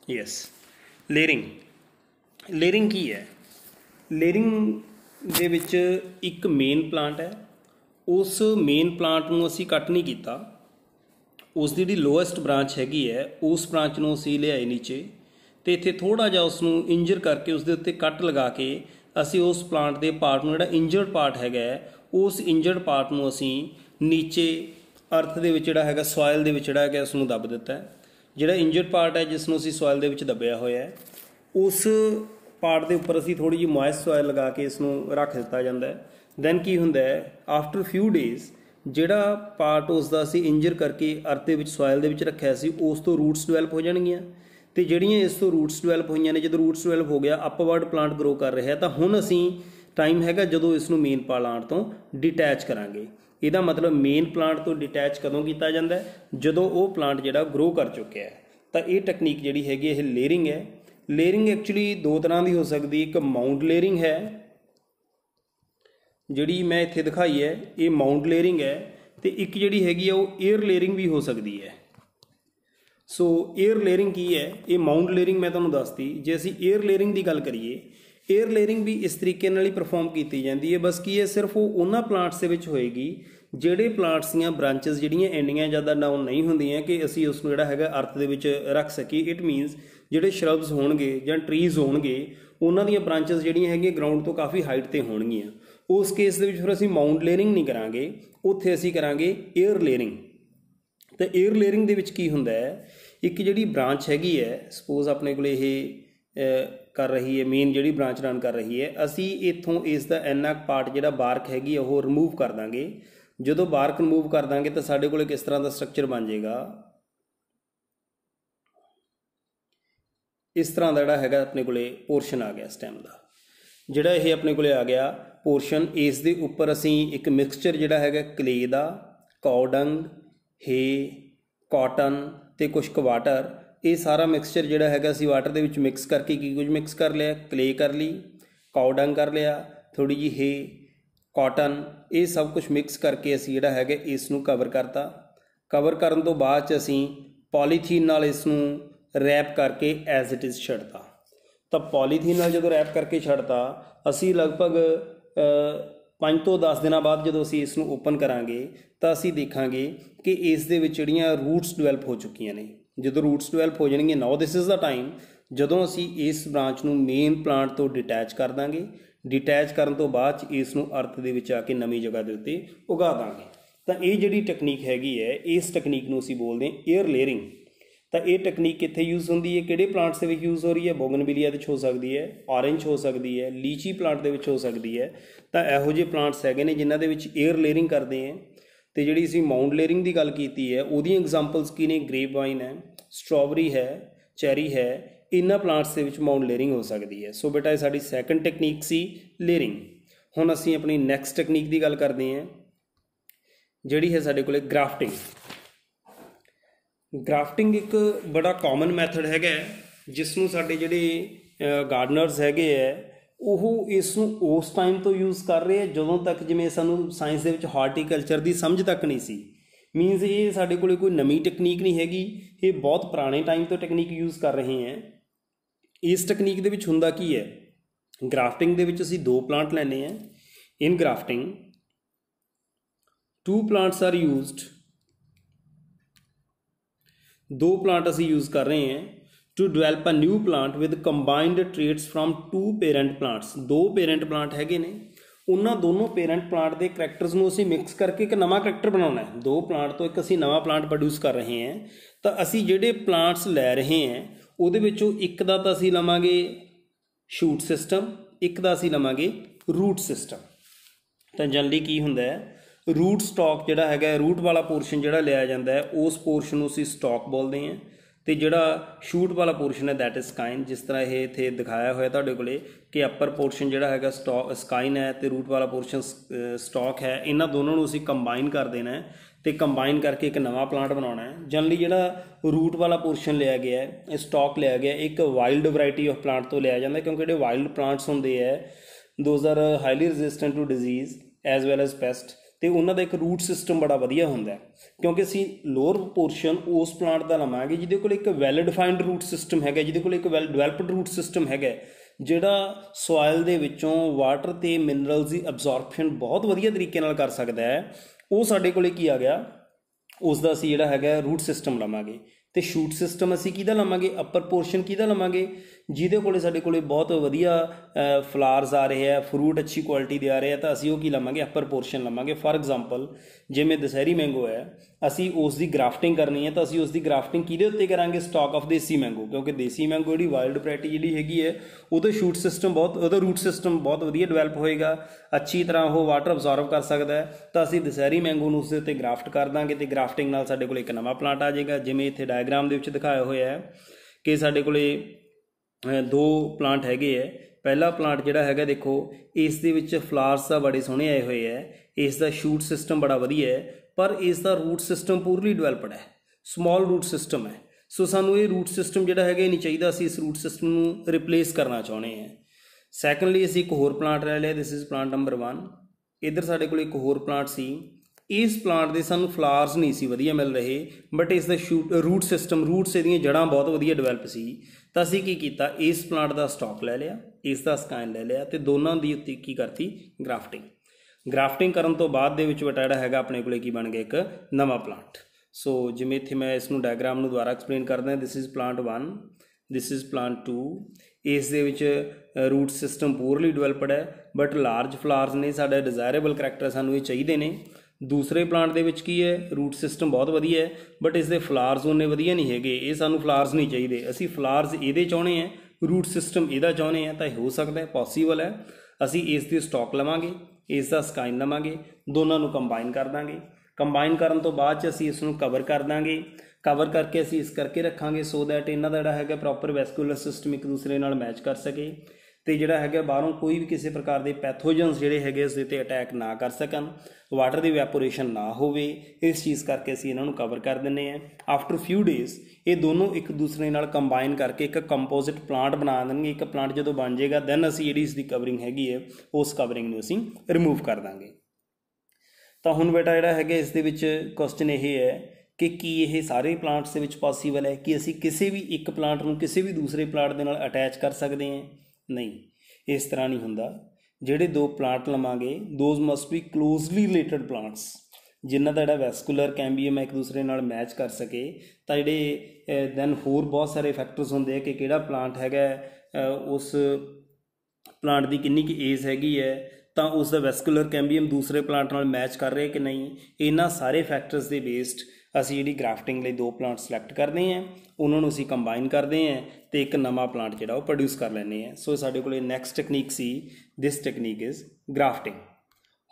ਯੈਸ ਲੇਅਰਿੰਗ ਲੇਅਰਿੰਗ ਕੀ ਹੈ ਲੇਅਰਿੰਗ ਦੇ ਵਿੱਚ ਇੱਕ ਮੇਨ ਪਲਾਂਟ ਹੈ ਉਸ ਮੇਨ ਪਲਾਂਟ ਨੂੰ ਅਸੀਂ ਕੱਟ ਨਹੀਂ ਕੀਤਾ ਉਸ ਦੀ ਜਿਹੜੀ ਲੋਐਸਟ ਬ੍ਰਾਂਚ ਹੈਗੀ ਹੈ ਉਸ ਬ੍ਰਾਂਚ ਨੂੰ ਅਸੀਂ ਲਿਆਏ ਨੀਚੇ ਤੇ ਇੱਥੇ ਥੋੜਾ ਜਿਹਾ ਉਸ ਨੂੰ ਇੰਜਰ ਕਰਕੇ ਉਸ ਦੇ ਉੱਤੇ ਕੱਟ ਲਗਾ ਕੇ ਅਸੀਂ ਉਸ ਪਲਾਂਟ ਦੇ ਪਾਰਟ ਨੂੰ ਜਿਹੜਾ ਇੰਜਰਡ ਪਾਰਟ ਹੈਗਾ ਉਸ ਇੰਜਰਡ ਪਾਰਟ ਨੂੰ ਅਸੀਂ ਨੀਚੇ ਅਰਥ ਦੇ ਵਿੱਚ ਜਿਹੜਾ ਹੈਗਾ ਸੋਇਲ ਦੇ ਵਿੱਚ ਜਿਹੜਾ ਹੈਗਾ ਉਸ ਨੂੰ ਦੱਬ ਦਿੱਤਾ ਹੈ ਜਿਹੜਾ ਇੰਜਰਡ ਪਾਰਟ ਹੈ ਜਿਸ ਨੂੰ ਅਸੀਂ ਸੋਇਲ ਦੇ ਵਿੱਚ ਦੱਬਿਆ ਹੋਇਆ ਹੈ ਉਸ ਪਾਰਟ ਦੇ ਉੱਪਰ ਅਸੀਂ ਥੋੜੀ ਜਿਹੀ ਮੋਇਸਟ ਸੋਇਲ ਲਗਾ ਕੇ ਇਸ ਨੂੰ ਰੱਖ ਦਿੱਤਾ ਜਾਂਦਾ ਹੈ ਦੈਨ ਕੀ ਹੁੰਦਾ ਹੈ ਆਫਟਰ ਫਿਊ ਡੇਜ਼ ਜਿਹੜਾ ਪਾਰਟ ਉਸ ਦਾ ਅਸੀਂ ਇੰਜਰ ਕਰਕੇ ਅਰਥ ਦੇ ਵਿੱਚ ਸੋਇਲ ਦੇ ਵਿੱਚ ਰੱਖਿਆ ਸੀ ਉਸ ਤੋਂ ਰੂਟਸ ਡਿਵੈਲਪ ਹੋ ਜਾਣਗੀਆਂ ਤੇ ਜਿਹੜੀਆਂ ਇਸ ਤੋਂ ਰੂਟਸ ਡਿਵੈਲਪ ਹੋਈਆਂ ਨੇ ਜਦੋਂ ਰੂਟਸ ਡਿਵੈਲਪ ਹੋ ਗਿਆ ਅਪਵਰਡ ਪਲਾਂਟ ਗਰੋ ਕਰ ਰਿਹਾ ਤਾਂ ਹੁਣ ਅਸੀਂ ਟਾਈਮ ਹੈਗਾ ਜਦੋਂ ਇਸ ਨੂੰ ਮੇਨ ਪਲਾਂਟ ਤੋਂ ਡਿਟੈਚ ਕਰਾਂਗੇ ਇਹਦਾ ਮਤਲਬ ਮੇਨ ਪਲਾਂਟ ਤੋਂ ਡਿਟੈਚ ਕਦੋਂ ਕੀਤਾ ਜਾਂਦਾ ਜਦੋਂ ਉਹ ਪਲਾਂਟ ਜਿਹੜਾ ਗਰੋ ਕਰ ਚੁੱਕਿਆ ਹੈ ਤਾਂ ਇਹ ਟੈਕਨੀਕ ਜਿਹੜੀ ਹੈਗੀ ਇਹ ਲੇਅਰਿੰਗ ਹੈ ਲੇਅਰਿੰਗ ਐਕਚੁਅਲੀ ਦੋ ਤਰ੍ਹਾਂ ਦੀ ਹੋ ਸਕਦੀ ਇੱਕ ਮਾਉਂਟ ਲੇਅਰਿੰਗ ਹੈ ਜਿਹੜੀ ਮੈਂ ਇੱਥੇ ਦਿਖਾਈ ਹੈ ਇਹ ਮਾਉਂਟ ਲੇਅਰਿੰਗ ਹੈ ਤੇ ਇੱਕ ਜਿਹੜੀ ਹੈਗੀ ਆ ਉਹ 에ਅਰ ਲੇਅਰਿੰਗ ਵੀ ਹੋ ਸਕਦੀ ਹੈ ਸੋ 에ਅਰ ਲੇਅਰਿੰਗ ਕੀ ਹੈ ਇਹ ਮਾਉਂਟ ਲੇਅਰਿੰਗ ਮੈਂ ਤੁਹਾਨੂੰ ਦੱਸਤੀ ਜੇ ਅਸੀਂ 에ਅਰ ਲੇਅਰਿੰਗ ਦੀ ਗੱਲ ਕਰੀਏ 에ਅਰ ਲੇਅਰਿੰਗ ਵੀ ਇਸ ਤਰੀਕੇ ਨਾਲ ਹੀ ਪਰਫਾਰਮ ਕੀਤੀ ਜਾਂਦੀ ਹੈ ਬਸ ਕੀ ਹੈ ਸਿਰਫ ਉਹ ਉਹਨਾਂ ਪਲਾਂਟਸ ਦੇ ਵਿੱਚ ਹੋਏਗੀ ਜਿਹੜੇ ਪਲਾਂਟਸ ਦੀਆਂ ਬ੍ਰਾਂਚਸ ਜਿਹੜੀਆਂ ਇੰਨੀਆਂ ਜ਼ਿਆਦਾ ਡਾਊਨ ਨਹੀਂ ਹੁੰਦੀਆਂ ਕਿ ਅਸੀਂ ਉਸ ਨੂੰ ਜਿਹੜਾ ਹੈਗਾ ਅਰਥ ਦੇ ਵਿੱਚ ਰੱਖ ਸਕੀ ਇਟ ਮੀਨਸ ਜਿਹੜੇ ਸ਼ਰਬਸ ਹੋਣਗੇ ਜਾਂ ਟਰੀਜ਼ ਹੋਣਗੇ ਉਹਨਾਂ ਦੀਆਂ ਬ੍ਰਾਂਚਸ ਜਿਹੜੀਆਂ ਹੈਗੀਆਂ ਗਰਾਊਂਡ ਤੋਂ ਕਾਫੀ ਹਾਈਟ ਤੇ ਹੋਣਗੀਆਂ ਉਸ ਕੇਸ ਦੇ ਵਿੱਚ ਫਿਰ ਅਸੀਂ ਮਾਉਂਟ ਲੇਅਰਿੰਗ ਨਹੀਂ ਕਰਾਂਗੇ ਉੱਥੇ ਅਸੀਂ ਕਰਾਂਗੇ 에ਅਰ ਲੇਅਰਿੰਗ ਤੇ 에ਅਰ ਲੇਅਰਿੰਗ ਦੇ ਵਿੱਚ ਕੀ ਹੁੰਦਾ ਹੈ ਇੱਕ ਜਿਹੜੀ ਬ੍ਰਾਂਚ ਹੈਗੀ ਹੈ ਸਪੋਜ਼ ਆਪਣੇ ਕੋਲੇ ਇਹ ਕਰ ਰਹੀ ਹੈ ਮੇਨ ਜਿਹੜੀ ਬ੍ਰਾਂਚ ਰਨ ਕਰ ਰਹੀ ਹੈ ਅਸੀਂ ਇੱਥੋਂ ਇਸ ਦਾ ਐਨਾ ਪਾਰਟ ਜਿਹੜਾ ਬਾਰਕ ਹੈਗੀ ਉਹ ਰਿਮੂਵ ਕਰ ਦਾਂਗੇ ਜਦੋਂ ਬਾਰਕ ਮੂਵ ਕਰ ਦਾਂਗੇ ਤਾਂ ਸਾਡੇ ਕੋਲ ਕਿਸ ਤਰ੍ਹਾਂ ਦਾ ਸਟਰਕਚਰ ਬਣ ਜਾਏਗਾ ਇਸ ਤਰ੍ਹਾਂ ਦਾ ਜਿਹੜਾ ਹੈਗਾ ਆਪਣੇ ਕੋਲੇ ਪੋਰਸ਼ਨ ਆ ਗਿਆ ਸਟੈਮ ਦਾ ਜਿਹੜਾ ਇਹ ਆਪਣੇ ਕੋਲੇ ਆ ਗਿਆ ਪੋਰਸ਼ਨ ਇਸ ਦੇ ਉੱਪਰ ਅਸੀਂ ਇੱਕ ਮਿਕਸਚਰ ਜਿਹੜਾ ਹੈਗਾ ਕਲੇ ਦਾ ਕੌਡੰਗ ਹੈ ਕਾਟਨ ਤੇ ਕੁਝ ਕਵਾਟਰ ਇਹ ਸਾਰਾ ਮਿਕਸਚਰ ਜਿਹੜਾ ਹੈਗਾ ਅਸੀਂ ਵਾਟਰ ਦੇ ਵਿੱਚ ਮਿਕਸ ਕਰਕੇ ਕੀ ਕੁਝ ਮਿਕਸ ਕਰ ਲਿਆ ਕਲੇ ਕਰ ਲਈ ਕਾਉਡੰਗ ਕਰ ਲਿਆ ਥੋੜੀ ਜੀ ਹੈ ਕਾਟਨ ਇਹ ਸਭ ਕੁਝ ਮਿਕਸ ਕਰਕੇ ਅਸੀਂ ਜਿਹੜਾ ਹੈਗਾ ਇਸ ਨੂੰ ਕਵਰ ਕਰਤਾ ਕਵਰ ਕਰਨ ਤੋਂ ਬਾਅਦ ਚ ਅਸੀਂ ਪੋਲੀਥੀਨ ਨਾਲ ਇਸ ਨੂੰ ਰੈਪ ਕਰਕੇ ਐਜ਼ ਇਟ ਇਜ਼ ਛੱਡਤਾ ਤਾਂ ਪੋਲੀਥੀਨ ਨਾਲ ਜਦੋਂ ਰੈਪ ਕਰਕੇ ਛੱਡਤਾ ਅਸੀਂ ਲਗਭਗ 5 ਤੋਂ 10 ਦਿਨਾਂ ਬਾਅਦ ਜਦੋਂ ਅਸੀਂ ਇਸ ਨੂੰ ਓਪਨ ਕਰਾਂਗੇ ਤਾਂ ਅਸੀਂ ਦੇਖਾਂਗੇ ਕਿ ਇਸ ਦੇ ਵਿੱਚ ਜਿਹੜੀਆਂ ਰੂਟਸ ਡਿਵੈਲਪ ਹੋ ਚੁੱਕੀਆਂ ਨੇ ਜਦੋਂ ਰੂਟਸ ਡਿਵੈਲਪ ਹੋ ਜਾਣਗੀਆਂ now this is the time ਜਦੋਂ ਅਸੀਂ ਇਸ ਬ੍ਰਾਂਚ ਨੂੰ ਮੇਨ ਪਲਾਂਟ ਤੋਂ ਡਿਟੈਚ ਕਰ ਦਾਂਗੇ ਡਿਟੈਚ ਕਰਨ ਤੋਂ ਬਾਅਦ ਇਸ ਨੂੰ ਅਰਥ ਦੇ ਵਿੱਚ ਆ ਕੇ ਨਵੀਂ ਜਗ੍ਹਾ ਦੇ ਉੱਤੇ ਉਗਾ ਦਾਂਗੇ ਤਾਂ ਇਹ ਜਿਹੜੀ ਟੈਕਨੀਕ ਹੈਗੀ ਹੈ ਇਸ ਟੈਕਨੀਕ ਨੂੰ ਅਸੀਂ ਬੋਲਦੇ ਹਾਂ 에ਅਰ ਲੇਅਰਿੰਗ ਤਾਂ ਇਹ ਟੈਕਨੀਕ ਕਿੱਥੇ ਯੂਜ਼ ਹੁੰਦੀ ਹੈ ਕਿਹੜੇ ਪਲਾਂਟਸ ਦੇ ਵਿੱਚ ਯੂਜ਼ ਹੋ ਰਹੀ ਹੈ ਬੋਗਨਵਿਲੀਆ ਦੇ ਵਿੱਚ ਹੋ ਸਕਦੀ ਹੈ ਔਰੇਂਜ ਹੋ ਸਕਦੀ ਹੈ ਲੀਚੀ ਪਲਾਂਟ ਦੇ ਵਿੱਚ ਹੋ ਸਕਦੀ ਹੈ ਤਾਂ ਇਹੋ ਜਿਹੇ ਪਲਾਂਟਸ ਹੈਗੇ ਨੇ ਜਿਨ੍ਹਾਂ ਦੇ ਵਿੱਚ 에ਅਰ ਲੇਅਰਿੰਗ ਕਰਦੇ ਆ ਤੇ ਜਿਹੜੀ ਅਸੀਂ ਮਾਉਂਟ ਲੇਅਰਿੰਗ ਦੀ ਗੱਲ ਕੀਤੀ ਹੈ ਉਹਦੀਆਂ ਐਗਜ਼ਾਮਪਲਸ ਕੀ ਨੇ ਗ੍ਰੇਪ ਵਾਈਨ ਹੈ ਸਟ੍ਰਾਬਰੀ ਹੈ ਚੈਰੀ ਹੈ ਇਹਨਾਂ ਪਲਾਂਟਸ ਦੇ ਵਿੱਚ ਮਾਉਂਟ ਲੇਅਰਿੰਗ ਹੋ ਸਕਦੀ ਹੈ ਸੋ ਬੇਟਾ ਇਹ ਸਾਡੀ ਸੈਕੰਡ ਟੈਕਨੀਕ ਸੀ ਲੇਅਰਿੰਗ ਹੁਣ ਅਸੀਂ ਆਪਣੀ ਨੈਕਸਟ ਟੈਕਨੀਕ ਦੀ ਗੱਲ ਕਰਦੇ ਹਾਂ ਜਿਹੜੀ ਹੈ ਸਾਡੇ ਕੋਲੇ ਗ੍ਰਾਫਟਿੰਗ ਗ੍ਰਾਫਟਿੰਗ ਇੱਕ ਬੜਾ ਕਾਮਨ ਮੈਥਡ ਹੈਗਾ ਜਿਸ ਨੂੰ ਸਾਡੇ ਜਿਹੜੇ ਗਾਰਡਨਰਸ ਹੈਗੇ ਐ ਉਹ ਇਸ ਨੂੰ ਉਸ ਟਾਈਮ ਤੋਂ ਯੂਜ਼ ਕਰ ਰਹੇ ਆ ਜਦੋਂ ਤੱਕ ਜਿਵੇਂ ਸਾਨੂੰ ਸਾਇੰਸ ਦੇ ਵਿੱਚ ਹਾਰਟੀਕਲਚਰ ਦੀ ਸਮਝ ਤੱਕ ਨਹੀਂ ਸੀ ਮੀਨਸ ਇਹ ਸਾਡੇ ਕੋਲੇ ਕੋਈ ਨਵੀਂ ਟੈਕਨੀਕ ਨਹੀਂ ਹੈਗੀ ਇਹ ਬਹੁਤ ਪੁਰਾਣੇ ਟਾਈਮ ਤੋਂ ਟੈਕਨੀਕ ਯੂਜ਼ ਕਰ ਰਹੇ ਆ ਇਸ ਟੈਕਨੀਕ ਦੇ ਵਿੱਚ ਹੁੰਦਾ ਕੀ ਹੈ ਗ੍ਰਾਫਟਿੰਗ ਦੇ ਵਿੱਚ ਅਸੀਂ ਦੋ ਪਲਾਂਟ ਲੈਨੇ ਆ in grafting two plants are used ਦੋ ਪਲਾਂਟ ਅਸੀਂ ਯੂਜ਼ ਕਰ ਰਹੇ ਹਾਂ to develop a new plant with combined traits from two parent plants ਦੋ ਪੇਰੈਂਟ ਪਲਾਂਟ ਹੈਗੇ ਨੇ ਉਹਨਾਂ ਦੋਨੋਂ ਪੇਰੈਂਟ ਪਲਾਂਟ ਦੇ ਕੈਰੈਕਟਰਸ ਨੂੰ ਅਸੀਂ ਮਿਕਸ ਕਰਕੇ ਇੱਕ ਨਵਾਂ ਕੈਰੈਕਟਰ ਬਣਾਉਣਾ ਹੈ ਦੋ ਪਲਾਂਟ ਤੋਂ ਇੱਕ ਅਸੀਂ ਨਵਾਂ ਪਲਾਂਟ ਪ੍ਰੋਡਿਊਸ ਕਰ ਰਹੇ ਹਾਂ ਤਾਂ ਅਸੀਂ ਜਿਹੜੇ ਪਲਾਂਟਸ ਲੈ ਰਹੇ ਹਾਂ ਉਹਦੇ ਵਿੱਚੋਂ ਇੱਕ ਦਾ ਤਾਂ ਅਸੀਂ ਲਵਾਂਗੇ ਸ਼ੂਟ ਸਿਸਟਮ ਇੱਕ ਦਾ ਅਸੀਂ ਲਵਾਂਗੇ ਰੂਟ ਸਿਸਟਮ ਤਾਂ ਜਲਦੀ ਕੀ ਹੁੰਦਾ ਹੈ ਰੂਟ ਸਟਾਕ ਜਿਹੜਾ ਹੈਗਾ ਰੂਟ ਵਾਲਾ ਪੋਰਸ਼ਨ ਜਿਹੜਾ ਲਿਆ ਜਾਂਦਾ ਹੈ ਉਸ ਪੋਰਸ਼ਨ ਨੂੰ ਅਸੀਂ ਸਟਾਕ ਬੋਲਦੇ ਹਾਂ ਤੇ ਜਿਹੜਾ ਸ਼ੂਟ ਵਾਲਾ ਪੋਰਸ਼ਨ ਹੈ ਥੈਟ ਇਜ਼ ਸਕਾਈਨ ਜਿਸ ਤਰ੍ਹਾਂ ਇਹ ਇੱਥੇ ਦਿਖਾਇਆ ਹੋਇਆ ਤੁਹਾਡੇ ਕੋਲੇ ਕਿ ਅਪਰ ਪੋਰਸ਼ਨ ਜਿਹੜਾ ਹੈਗਾ ਸਟਾਕ ਸਕਾਈਨ ਹੈ ਤੇ ਰੂਟ ਵਾਲਾ ਪੋਰਸ਼ਨ ਸਟਾਕ ਹੈ ਇਹਨਾਂ ਦੋਨਾਂ ਨੂੰ ਅਸੀਂ ਕੰਬਾਈਨ ਕਰ ਦੇਣਾ ਹੈ ਤੇ ਕੰਬਾਈਨ ਕਰਕੇ ਇੱਕ ਨਵਾਂ ਪਲਾਂਟ ਬਣਾਉਣਾ ਹੈ ਜਨਰਲੀ ਜਿਹੜਾ ਰੂਟ ਵਾਲਾ ਪੋਰਸ਼ਨ ਲਿਆ ਗਿਆ ਹੈ ਇਹ ਸਟਾਕ ਲਿਆ ਗਿਆ ਇੱਕ ਵਾਈਲਡ ਵੈਰਾਈਟੀ ਆਫ ਪਲਾਂਟ ਤੋਂ ਲਿਆ ਜਾਂਦਾ ਕਿਉਂਕਿ ਜਿਹੜੇ ਵਾਈਲਡ ਪਲਾਂਟਸ ਹੁੰਦੇ ਆ those are highly resistant to disease as well as pest ਤੇ ਉਹਨਾਂ ਦਾ ਇੱਕ ਰੂਟ ਸਿਸਟਮ ਬੜਾ ਵਧੀਆ ਹੁੰਦਾ ਕਿਉਂਕਿ ਅਸੀਂ ਲੋਅਰ ਪੋਰਸ਼ਨ ਉਸ ਪਲਾਂਟ ਦਾ ਲਵਾਂਗੇ ਜਿਹਦੇ ਕੋਲ ਇੱਕ ਵੈਲ ਡਿਫਾਈਨਡ ਰੂਟ ਸਿਸਟਮ ਹੈਗਾ ਜਿਹਦੇ ਕੋਲ ਇੱਕ ਵੈਲ ਡਿਵੈਲਪਡ ਰੂਟ ਸਿਸਟਮ ਹੈਗਾ ਜਿਹੜਾ ਸੋਇਲ ਦੇ ਵਿੱਚੋਂ ਵਾਟਰ ਤੇ ਮਿਨਰਲਸ ਦੀ ਐਬਜ਼ਾਰਪਸ਼ਨ ਬਹੁਤ ਵਧੀਆ ਤਰੀਕੇ ਨਾਲ ਕਰ ਸਕਦਾ ਹੈ ਉਹ ਸਾਡੇ ਕੋਲੇ ਕੀ ਆ ਗਿਆ ਉਸ ਦਾ ਅਸੀਂ ਜਿਹੜਾ ਹੈਗਾ ਰੂਟ ਸਿਸਟਮ ਲਵਾਂਗੇ ਤੇ ਸ਼ੂਟ ਸਿਸਟਮ ਅਸੀਂ ਕਿਹਦਾ ਲਵਾਂਗੇ ਅਪਰ ਪੋਰਸ਼ਨ ਕਿਹਦਾ ਲਵਾਂਗੇ ਜਿਹਦੇ ਕੋਲੇ ਸਾਡੇ ਕੋਲੇ ਬਹੁਤ ਵਧੀਆ ਫਲਾਰਸ ਆ ਰਹੇ ਆ ਫਰੂਟ ਅੱਛੀ ਕੁਆਲਿਟੀ ਦੇ ਆ ਰਹੇ ਆ ਤਾਂ ਅਸੀਂ ਉਹ ਕੀ ਲਵਾਂਗੇ ਅਪਰ ਪੋਰਸ਼ਨ ਲਵਾਂਗੇ ਫਾਰ ਐਗਜ਼ਾਮਪਲ ਜਿਵੇਂ ਦਸਹਿਰੀ ਮੈਂਗੋ ਹੈ ਅਸੀਂ ਉਸ ਦੀ ਗ੍ਰਾਫਟਿੰਗ ਕਰਨੀ ਹੈ ਤਾਂ ਅਸੀਂ ਉਸ ਦੀ ਗ੍ਰਾਫਟਿੰਗ ਕਿਹਦੇ ਉੱਤੇ ਕਰਾਂਗੇ ਸਟਾਕ ਆਫ ਦੇਸੀ ਮੈਂਗੋ ਕਿਉਂਕਿ ਦੇਸੀ ਮੈਂਗੋ ਜਿਹੜੀ ਵਾਈਲਡ ਵੈਰਾਈਟੀ ਜਿਹੜੀ ਹੈਗੀ ਹੈ ਉਹਦਾ ਸ਼ੂਟ ਸਿਸਟਮ ਬਹੁਤ ਉਹਦਾ ਰੂਟ ਸਿਸਟਮ ਬਹੁਤ ਵਧੀਆ ਡਿਵੈਲਪ ਹੋਏਗਾ ਅੱਛੀ ਤਰ੍ਹਾਂ ਉਹ ਵਾਟਰ ਅਬਜ਼ਾਰਬ ਕਰ ਸਕਦਾ ਹੈ ਤਾਂ ਅਸੀਂ ਦਸਹਿਰੀ ਮੈਂਗੋ ਨੂੰ ਉਸ ਦੇ ਉੱਤੇ ਗ੍ਰਾਫਟ ਕਰ ਦਾਂਗੇ ਤੇ ਗ੍ਰਾਫਟਿੰਗ ਨਾਲ ਸਾਡੇ ਕੋਲ ਇੱਕ ਨਵਾਂ ਪਲਾਂਟ ਆ ਜਾਏਗਾ ਜਿਵੇਂ ਇੱਥੇ ਡਾਇਗਰਾਮ ਦੇ ਵਿੱਚ ਦਿਖਾਇਆ ਹੋਇਆ ਹੈ ਕਿ ਸਾਡੇ ਕੋਲੇ ਦੋ ਪਲਾਂਟ ਹੈਗੇ ਐ ਪਹਿਲਾ ਪਲਾਂਟ ਜਿਹੜਾ ਹੈਗਾ ਦੇਖੋ ਇਸ ਦੇ ਵਿੱਚ ਫਲਾਰਸ ਆ ਬੜੇ ਸੋਹਣੇ ਆਏ ਹੋਏ ਐ ਇਸ ਦਾ ਸ਼ੂਟ ਸਿਸਟਮ ਬੜਾ ਵਧੀਆ ਐ ਪਰ ਇਸ ਦਾ ਰੂਟ ਸਿਸਟਮ ਪੂਰਲੀ ਡਿਵੈਲਪਡ ਐ ਸਮਾਲ ਰੂਟ ਸਿਸਟਮ ਐ ਸੋ ਸਾਨੂੰ ਇਹ ਰੂਟ ਸਿਸਟਮ ਜਿਹੜਾ ਹੈਗਾ ਇਹ ਨਹੀਂ ਚਾਹੀਦਾ ਅਸੀਂ ਇਸ ਰੂਟ ਸਿਸਟਮ ਨੂੰ ਰਿਪਲੇਸ ਕਰਨਾ ਚਾਹੁੰਦੇ ਐ ਸੈਕੰਡਲੀ ਅਸੀਂ ਇੱਕ ਹੋਰ ਪਲਾਂਟ ਲੈ ਲਿਆ ਥਿਸ ਇਜ਼ ਪਲਾਂਟ ਨੰਬਰ 1 ਇਧਰ ਸਾਡੇ ਕੋਲ ਇੱਕ ਹੋਰ ਪਲਾਂਟ ਸੀ ਇਸ ਪਲਾਂਟ ਦੇ ਸਾਨੂੰ ਫਲਾਵਰਸ ਨਹੀਂ ਸੀ ਵਧੀਆ ਮਿਲ ਰਹੇ ਬਟ ਇਸ ਦਾ ਰੂਟ ਸਿਸਟਮ ਰੂਟਸ ਇਹਦੀਆਂ ਜੜਾਂ ਬਹੁਤ ਵਧੀਆ ਡਿਵੈਲਪ ਸੀ ਤਾਂ ਅਸੀਂ ਕੀ ਕੀਤਾ ਇਸ ਪਲਾਂਟ ਦਾ ਸਟਾਕ ਲੈ ਲਿਆ ਇਸ ਦਾ ਸਕਾਈਨ ਲੈ ਲਿਆ ਤੇ ਦੋਨਾਂ ਦੀ ਉੱਤੇ ਕੀ ਕਰਤੀ ਗ੍ਰਾਫਟਿੰਗ ਗ੍ਰਾਫਟਿੰਗ ਕਰਨ ਤੋਂ ਬਾਅਦ ਦੇ ਵਿੱਚ ਬਟਾ ਜਿਹੜਾ ਹੈਗਾ ਆਪਣੇ ਕੋਲੇ ਕੀ ਬਣ ਗਿਆ ਇੱਕ ਨਵਾਂ ਪਲਾਂਟ ਸੋ ਜਿਵੇਂ ਇੱਥੇ ਮੈਂ ਇਸ ਨੂੰ ਡਾਇਗਰਾਮ ਨੂੰ ਦੁਬਾਰਾ ਐਕਸਪਲੇਨ ਕਰਦਾ this is plant 1 this is plant 2 ਇਸ ਦੇ ਵਿੱਚ ਰੂਟ ਸਿਸਟਮ ਪੂਰਲੀ ਡਿਵੈਲਪਡ ਹੈ ਬਟ ਲਾਰਜ ਫਲਾਵਰਸ ਨੇ ਸਾਡਾ ਡਿਜ਼ਾਇਰੇਬਲ ਕੈਰੈਕਟਰ ਸਾਨੂੰ ਇਹ ਚਾਹੀਦੇ ਨੇ ਦੂਸਰੇ ਪਲਾਂਟ ਦੇ ਵਿੱਚ ਕੀ ਹੈ ਰੂਟ ਸਿਸਟਮ ਬਹੁਤ ਵਧੀਆ ਹੈ ਬਟ ਇਸ ਦੇ ਫਲਾਰਸ ਉਹਨੇ ਵਧੀਆ ਨਹੀਂ ਹੈਗੇ ਇਹ ਸਾਨੂੰ ਫਲਾਰਸ ਨਹੀਂ ਚਾਹੀਦੇ ਅਸੀਂ ਫਲਾਰਸ ਇਹਦੇ ਚਾਹੁੰਦੇ ਆ ਰੂਟ ਸਿਸਟਮ ਇਹਦਾ ਚਾਹੁੰਦੇ ਆ ਤਾਂ ਹੋ ਸਕਦਾ ਹੈ ਪੋਸੀਬਲ ਹੈ ਅਸੀਂ ਇਸ ਦੀ ਸਟਾਕ ਲਵਾਂਗੇ ਇਸ ਦਾ ਸਕਾਈਨ ਲਵਾਂਗੇ ਦੋਨਾਂ ਨੂੰ ਕੰਬਾਈਨ ਕਰ ਦਾਂਗੇ ਕੰਬਾਈਨ ਕਰਨ ਤੋਂ ਬਾਅਦ ਚ ਅਸੀਂ ਇਸ ਨੂੰ ਕਵਰ ਕਰ ਦਾਂਗੇ ਕਵਰ ਕਰਕੇ ਅਸੀਂ ਇਸ ਕਰਕੇ ਰੱਖਾਂਗੇ ਸੋ ਦੈਟ ਇਹਨਾਂ ਦਾ ਜਿਹੜਾ ਹੈਗਾ ਪ੍ਰੋਪਰ ਵੈਸਕੂਲਰ ਸਿਸਟਮ ਇੱਕ ਦੂਸਰੇ ਨਾਲ ਮੈਚ ਕਰ ਸਕੇ ਤੇ ਜਿਹੜਾ ਹੈਗਾ ਬਾਹਰੋਂ ਕੋਈ ਵੀ ਕਿਸੇ ਪ੍ਰਕਾਰ ਦੇ ਪੈਥੋਜਨਸ ਜਿਹੜੇ ਹੈਗੇ ਉਸ ਦੇ ਤੇ ਅਟੈਕ ਨਾ ਕਰ ਸਕਣ ਵਾਟਰ ਦੀ ਵੈਪੋਰੇਸ਼ਨ ਨਾ ਹੋਵੇ ਇਸ ਚੀਜ਼ ਕਰਕੇ ਅਸੀਂ ਇਹਨਾਂ ਨੂੰ ਕਵਰ ਕਰ ਦਿੰਨੇ ਆ ਆਫਟਰ ਫਿਊ ਡੇਜ਼ ਇਹ ਦੋਨੋਂ ਇੱਕ ਦੂਸਰੇ ਨਾਲ ਕੰਬਾਈਨ ਕਰਕੇ ਇੱਕ ਕੰਪੋਜ਼ਿਟ ਪਲਾਂਟ ਬਣਾ ਦੇਣਗੇ ਇੱਕ ਪਲਾਂਟ ਜਦੋਂ ਬਣ ਜਾਏਗਾ ਦੈਨ ਅਸੀਂ ਜਿਹੜੀ ਇਸ ਦੀ ਕਵਰਿੰਗ ਹੈਗੀ ਹੈ ਉਸ ਕਵਰਿੰਗ ਨੂੰ ਅਸੀਂ ਰਿਮੂਵ ਕਰ ਦਾਂਗੇ ਤਾਂ ਹੁਣ ਬੇਟਾ ਜਿਹੜਾ ਹੈਗਾ ਇਸ ਦੇ ਵਿੱਚ ਕੁਐਸਚਨ ਇਹ ਹੈ ਕਿ ਕੀ ਇਹ ਸਾਰੇ ਪਲਾਂਟਸ ਦੇ ਵਿੱਚ ਪੋਸੀਬਲ ਹੈ ਕਿ ਅਸੀਂ ਕਿਸੇ ਵੀ ਇੱਕ ਪਲਾਂਟ ਨੂੰ ਕਿਸੇ ਵੀ ਦੂਸਰੇ ਪਲਾਂਟ ਦੇ ਨਾਲ ਅਟੈਚ ਕਰ ਸਕਦੇ ਹਾਂ ਨਹੀਂ ਇਸ ਤਰ੍ਹਾਂ ਨਹੀਂ ਹੁੰਦਾ ਜਿਹੜੇ ਦੋ ਪਲਾਂਟ ਲਵਾਂਗੇ those must be closely related plants ਜਿਨ੍ਹਾਂ ਦਾ ਜਿਹੜਾ ਵੈਸਕੂਲਰ ਕੈਂਬੀਅਮ ਇੱਕ ਦੂਸਰੇ ਨਾਲ ਮੈਚ ਕਰ ਸਕੇ ਤਾਂ ਜਿਹੜੇ ਦੈਨ ਹੋਰ ਬਹੁਤ ਸਾਰੇ ਫੈਕਟਰਸ ਹੁੰਦੇ ਆ ਕਿ ਕਿਹੜਾ ਪਲਾਂਟ ਹੈਗਾ ਉਸ ਪਲਾਂਟ ਦੀ ਕਿੰਨੀ ਕੀ ਏਜ ਹੈਗੀ ਹੈ ਤਾਂ ਉਸ ਦਾ ਵੈਸਕੂਲਰ ਕੈਂਬੀਅਮ ਦੂਸਰੇ ਪਲਾਂਟ ਨਾਲ ਮੈਚ ਕਰ ਰਿਹਾ ਕਿ ਨਹੀਂ ਇਹਨਾਂ ਸਾਰੇ ਫੈਕਟਰਸ ਦੇ ਬੇਸਡ ਅਸੀਂ ਜਿਹੜੀ ਗ੍ਰਾਫਟਿੰਗ ਲਈ ਦੋ ਪਲਾਂਟ ਸਿਲੈਕਟ ਕਰਦੇ ਹਾਂ ਉਹਨਾਂ ਨੂੰ ਅਸੀਂ ਕੰਬਾਈਨ ਕਰਦੇ ਹਾਂ ਤੇ ਇੱਕ ਨਵਾਂ ਪਲਾਂਟ ਜਿਹੜਾ ਉਹ ਪ੍ਰੋਡਿਊਸ ਕਰ ਲੈਨੇ ਆ ਸੋ ਸਾਡੇ ਕੋਲੇ ਨੈਕਸਟ ਟੈਕਨੀਕ ਸੀ ਥਿਸ ਟੈਕਨੀਕ ਇਜ਼ ਗ੍ਰਾਫਟਿੰਗ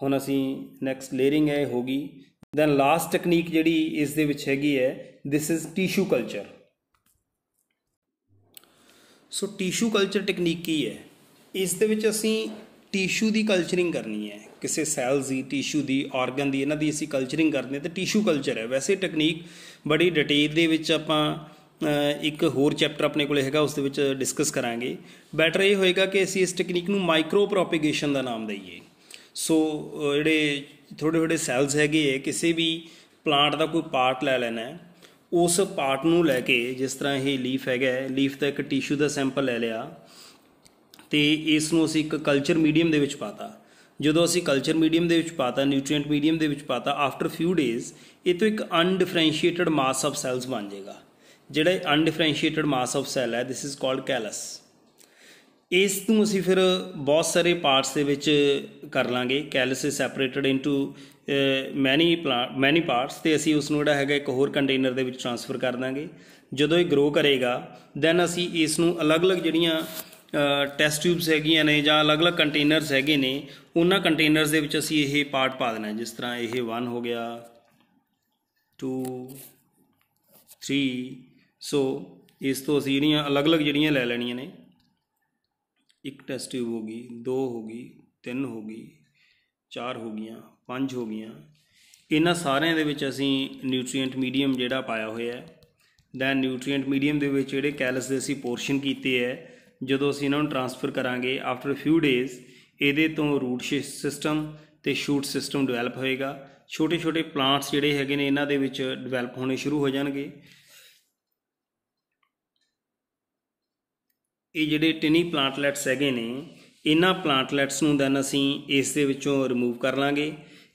ਹੁਣ ਅਸੀਂ ਨੈਕਸਟ ਲੇਅਰਿੰਗ ਹੈ ਹੋ ਗਈ ਦੈਨ ਲਾਸਟ ਟੈਕਨੀਕ ਜਿਹੜੀ ਇਸ ਦੇ ਵਿੱਚ ਹੈਗੀ ਹੈ this is tissue culture so tissue culture technique ਕੀ ਹੈ ਇਸ ਦੇ ਵਿੱਚ ਅਸੀਂ ਟਿਸ਼ੂ ਦੀ ਕਲਚਰਿੰਗ ਕਰਨੀ ਹੈ ਕਿਸੇ ਸੈਲਸ ਦੀ ਟਿਸ਼ੂ ਦੀ ਆਰਗਨ ਦੀ ਇਹਨਾਂ ਦੀ ਅਸੀਂ ਕਲਚਰਿੰਗ ਕਰਦੇ ਹਾਂ ਤੇ ਟਿਸ਼ੂ ਕਲਚਰ ਹੈ ਵੈਸੇ ਟੈਕਨੀਕ ਬੜੀ ਡਿਟੇਲ ਦੇ ਵਿੱਚ ਆਪਾਂ ਇੱਕ ਹੋਰ ਚੈਪਟਰ ਆਪਣੇ ਕੋਲੇ ਹੈਗਾ ਉਸ ਦੇ ਵਿੱਚ ਡਿਸਕਸ ਕਰਾਂਗੇ ਬੈਟਰ ਇਹ ਹੋਏਗਾ ਕਿ ਅਸੀਂ ਇਸ ਟੈਕਨੀਕ ਨੂੰ ਮਾਈਕਰੋ ਪ੍ਰੋਪੇਗੇਸ਼ਨ ਦਾ ਨਾਮ ਦਈਏ ਸੋ ਜਿਹੜੇ ਥੋੜੇ ਥੋੜੇ ਸੈਲਸ ਹੈਗੇ ਹੈ ਕਿਸੇ ਵੀ ਪਲਾਂਟ ਦਾ ਕੋਈ ਪਾਰਟ ਲੈ ਲੈਣਾ ਹੈ ਉਸ ਪਾਰਟ ਨੂੰ ਲੈ ਕੇ ਜਿਸ ਤਰ੍ਹਾਂ ਇਹ ਲੀਫ ਹੈਗਾ ਲੀਫ ਦਾ ਇੱਕ ਟਿਸ਼ੂ ਦਾ ਸੈਂਪਲ ਲੈ ਲਿਆ ਤੇ ਇਸ ਨੂੰ ਅਸੀਂ ਇੱਕ ਕਲਚਰ ਮੀਡੀਅਮ ਦੇ ਵਿੱਚ ਪਾਤਾ ਜਦੋਂ ਅਸੀਂ ਕਲਚਰ ਮੀਡੀਅਮ ਦੇ ਵਿੱਚ ਪਾਤਾ ਨਿਊਟ੍ਰੀਐਂਟ ਮੀਡੀਅਮ ਦੇ ਵਿੱਚ ਪਾਤਾ ਆਫਟਰ ਫਿਊ ਡੇਜ਼ ਇਹ ਤੋਂ ਇੱਕ ਅਨਡਿਫਰੈਂਸ਼ੀਏਟਿਡ ਮਾਸ ਆਫ ਸੈਲਸ ਬਣ ਜਾਏਗਾ ਜਿਹੜਾ ਅਨਡਿਫਰੈਂਸ਼ੀਏਟਡ ਮਾਸ ਆਫ ਸੈਲ ਹੈ ਥਿਸ ਇਜ਼ ਕਾਲਡ ਕੈਲਸ ਇਸ ਨੂੰ ਅਸੀਂ ਫਿਰ ਬਹੁਤ ਸਾਰੇ ਪਾਰਟਸ ਦੇ ਵਿੱਚ ਕਰ ਲਾਂਗੇ ਕੈਲਸ ਇਜ਼ ਸੈਪਰੇਟਡ ਇਨਟੂ ਮੈਨੀ ਮੈਨੀ ਪਾਰਟਸ ਤੇ ਅਸੀਂ ਉਸ ਨੂੰ ਜਿਹੜਾ ਹੈਗਾ ਇੱਕ ਹੋਰ ਕੰਟੇਨਰ ਦੇ ਵਿੱਚ ਟ੍ਰਾਂਸਫਰ ਕਰ ਦਾਂਗੇ ਜਦੋਂ ਇਹ ਗਰੋ ਕਰੇਗਾ ਦੈਨ ਅਸੀਂ ਇਸ ਨੂੰ ਅਲੱਗ-ਅਲੱਗ ਜਿਹੜੀਆਂ ਟੈਸਟ ਟਿਊਬਸ ਹੈਗੀਆਂ ਨੇ ਜਾਂ ਅਲੱਗ-ਅਲੱਗ ਕੰਟੇਨਰਸ ਹੈਗੇ ਨੇ ਉਹਨਾਂ ਕੰਟੇਨਰਸ ਦੇ ਵਿੱਚ ਅਸੀਂ ਇਹ ਪਾਰਟ ਪਾ ਦੇਣਾ ਜਿਸ ਤਰ੍ਹਾਂ ਇਹ 1 ਹੋ ਗਿਆ 2 3 ਸੋ ਇਸ ਤੋਂ ਅਸੀਂ ਜਿਹੜੀਆਂ ਅਲੱਗ-ਅਲੱਗ ਜਿਹੜੀਆਂ ਲੈ ਲੈਣੀਆਂ ਨੇ ਇੱਕ ਟੈਸਟ ਟਿਊਬ ਹੋ ਗਈ ਦੋ ਹੋ ਗਈ ਤਿੰਨ ਹੋ ਗਈ ਚਾਰ ਹੋ ਗਈਆਂ ਪੰਜ ਹੋ ਗਈਆਂ ਇਹਨਾਂ ਸਾਰਿਆਂ ਦੇ ਵਿੱਚ ਅਸੀਂ ਨਿਊਟ੍ਰੀਐਂਟ ਮੀਡੀਅਮ ਜਿਹੜਾ ਪਾਇਆ ਹੋਇਆ ਹੈ ਦੈਨ ਨਿਊਟ੍ਰੀਐਂਟ ਮੀਡੀਅਮ ਦੇ ਵਿੱਚ ਜਿਹੜੇ ਕੈਲਸ ਦੇ ਅਸੀਂ ਪੋਰਸ਼ਨ ਕੀਤੇ ਹੈ ਜਦੋਂ ਅਸੀਂ ਇਹਨਾਂ ਨੂੰ ਟ੍ਰਾਂਸਫਰ ਕਰਾਂਗੇ ਆਫਟਰ ਫਿਊ ਡੇਜ਼ ਇਹਦੇ ਤੋਂ ਰੂਟ ਸਿਸਟਮ ਤੇ ਸ਼ੂਟ ਸਿਸਟਮ ਡਿਵੈਲਪ ਹੋਏਗਾ ਛੋਟੇ-ਛੋਟੇ ਪਲਾਂਟਸ ਜਿਹੜੇ ਹੈਗੇ ਨੇ ਇਹਨਾਂ ਦੇ ਵਿੱਚ ਡਿਵੈਲਪ ਹੋਣੇ ਸ਼ੁਰੂ ਹੋ ਜਾਣਗੇ ਇਹ ਜਿਹੜੇ ਟਿਨੀ ਪਲਾਂਟਲੈਟਸ ਹੈਗੇ ਨੇ ਇਹਨਾਂ ਪਲਾਂਟਲੈਟਸ ਨੂੰ ਦੈਨ ਅਸੀਂ ਇਸ ਦੇ ਵਿੱਚੋਂ ਰਿਮੂਵ ਕਰ ਲਾਂਗੇ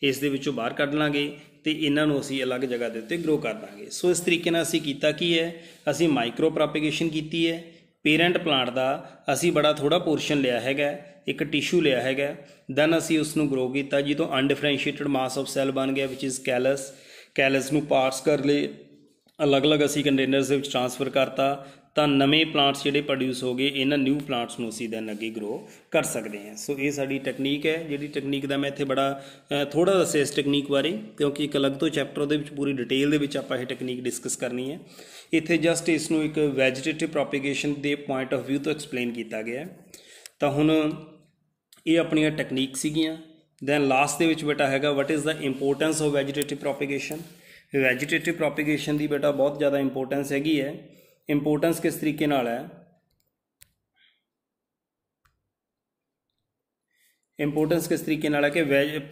ਇਸ ਦੇ ਵਿੱਚੋਂ ਬਾਹਰ ਕੱਢ ਲਾਂਗੇ ਤੇ ਇਹਨਾਂ ਨੂੰ ਅਸੀਂ ਅਲੱਗ ਜਗ੍ਹਾ ਦੇ ਉੱਤੇ ਗਰੋ ਕਰ ਦਾਂਗੇ ਸੋ ਇਸ ਤਰੀਕੇ ਨਾਲ ਅਸੀਂ ਕੀਤਾ ਕੀ ਹੈ ਅਸੀਂ ਮਾਈਕਰੋ ਪ੍ਰੋਪਗੇਸ਼ਨ ਕੀਤੀ ਹੈ ਪੇਰੈਂਟ ਪਲਾਂਟ ਦਾ ਅਸੀਂ ਬੜਾ ਥੋੜਾ ਪੋਰਸ਼ਨ ਲਿਆ ਹੈਗਾ ਇੱਕ ਟਿਸ਼ੂ ਲਿਆ ਹੈਗਾ ਦੈਨ ਅਸੀਂ ਉਸ ਨੂੰ ਗਰੋ ਕੀਤਾ ਜਿੱਦੋਂ ਅਨਡਿਫਰੈਂਸ਼ੀਏਟਡ ਮਾਸ ਆਫ ਸੈਲ ਬਣ ਗਿਆ ਵਿਚ ਇਜ਼ ਕੈਲਸ ਕੈਲਸ ਨੂੰ ਪਾਰਸ ਕਰ ਲਈ ਅਲੱਗ-ਅਲੱਗ ਅਸੀਂ ਕੰਟੇਨਰਸ ਦੇ ਵਿੱਚ ਟ੍ਰਾਂਸਫਰ ਕਰਤਾ ਤਾਂ ਨਵੇਂ ਪਲਾਂਟਸ ਜਿਹੜੇ ਪ੍ਰੋਡਿਊਸ ਹੋ ਗਏ ਇਹਨਾਂ ਨਿਊ ਪਲਾਂਟਸ ਨੂੰ ਅਸੀਂ ਦੈਨ ਅੱਗੇ ਗਰੋ ਕਰ ਸਕਦੇ ਹਾਂ ਸੋ ਇਹ ਸਾਡੀ ਟੈਕਨੀਕ ਹੈ ਜਿਹੜੀ ਟੈਕਨੀਕ ਦਾ ਮੈਂ ਇੱਥੇ ਬੜਾ ਥੋੜਾ ਦੱਸਿਆ ਇਸ ਟੈਕਨੀਕ ਬਾਰੇ ਕਿਉਂਕਿ ਇੱਕ ਅਲੱਗ ਤੋਂ ਚੈਪਟਰ ਉਹਦੇ ਵਿੱਚ ਪੂਰੀ ਡਿਟੇਲ ਦੇ ਵਿੱਚ ਆਪਾਂ ਇਹ ਟੈਕਨੀਕ ਡਿਸਕਸ ਕਰਨੀ ਹੈ ਇੱਥੇ ਜਸਟ ਇਸ ਨੂੰ ਇੱਕ ਵੈਜੀਟੇਟਿਵ ਪ੍ਰੋਪਗੇਸ਼ਨ ਦੇ ਪੁਆਇੰਟ ਆਫ View ਤੋਂ ਐਕਸਪਲੇਨ ਕੀਤਾ ਗਿਆ ਤਾਂ ਹੁਣ ਇਹ ਆਪਣੀਆਂ ਟੈਕਨੀਕ ਸੀਗੀਆਂ ਦੈਨ ਲਾਸਟ ਦੇ ਵਿੱਚ ਬੇਟਾ ਹੈਗਾ what is the importance of vegetative propagation vegetative propagation ਦੀ ਬੇਟਾ ਬਹੁਤ ਜ਼ਿਆਦਾ ਇੰਪੋਰਟੈਂਸ ਹੈਗੀ ਹੈ ਇੰਪੋਰਟੈਂਸ ਕਿਸ ਤਰੀਕੇ ਨਾਲ ਹੈ ਇੰਪੋਰਟੈਂਸ ਕਿਸ ਤਰੀਕੇ ਨਾਲ ਹੈ ਕਿ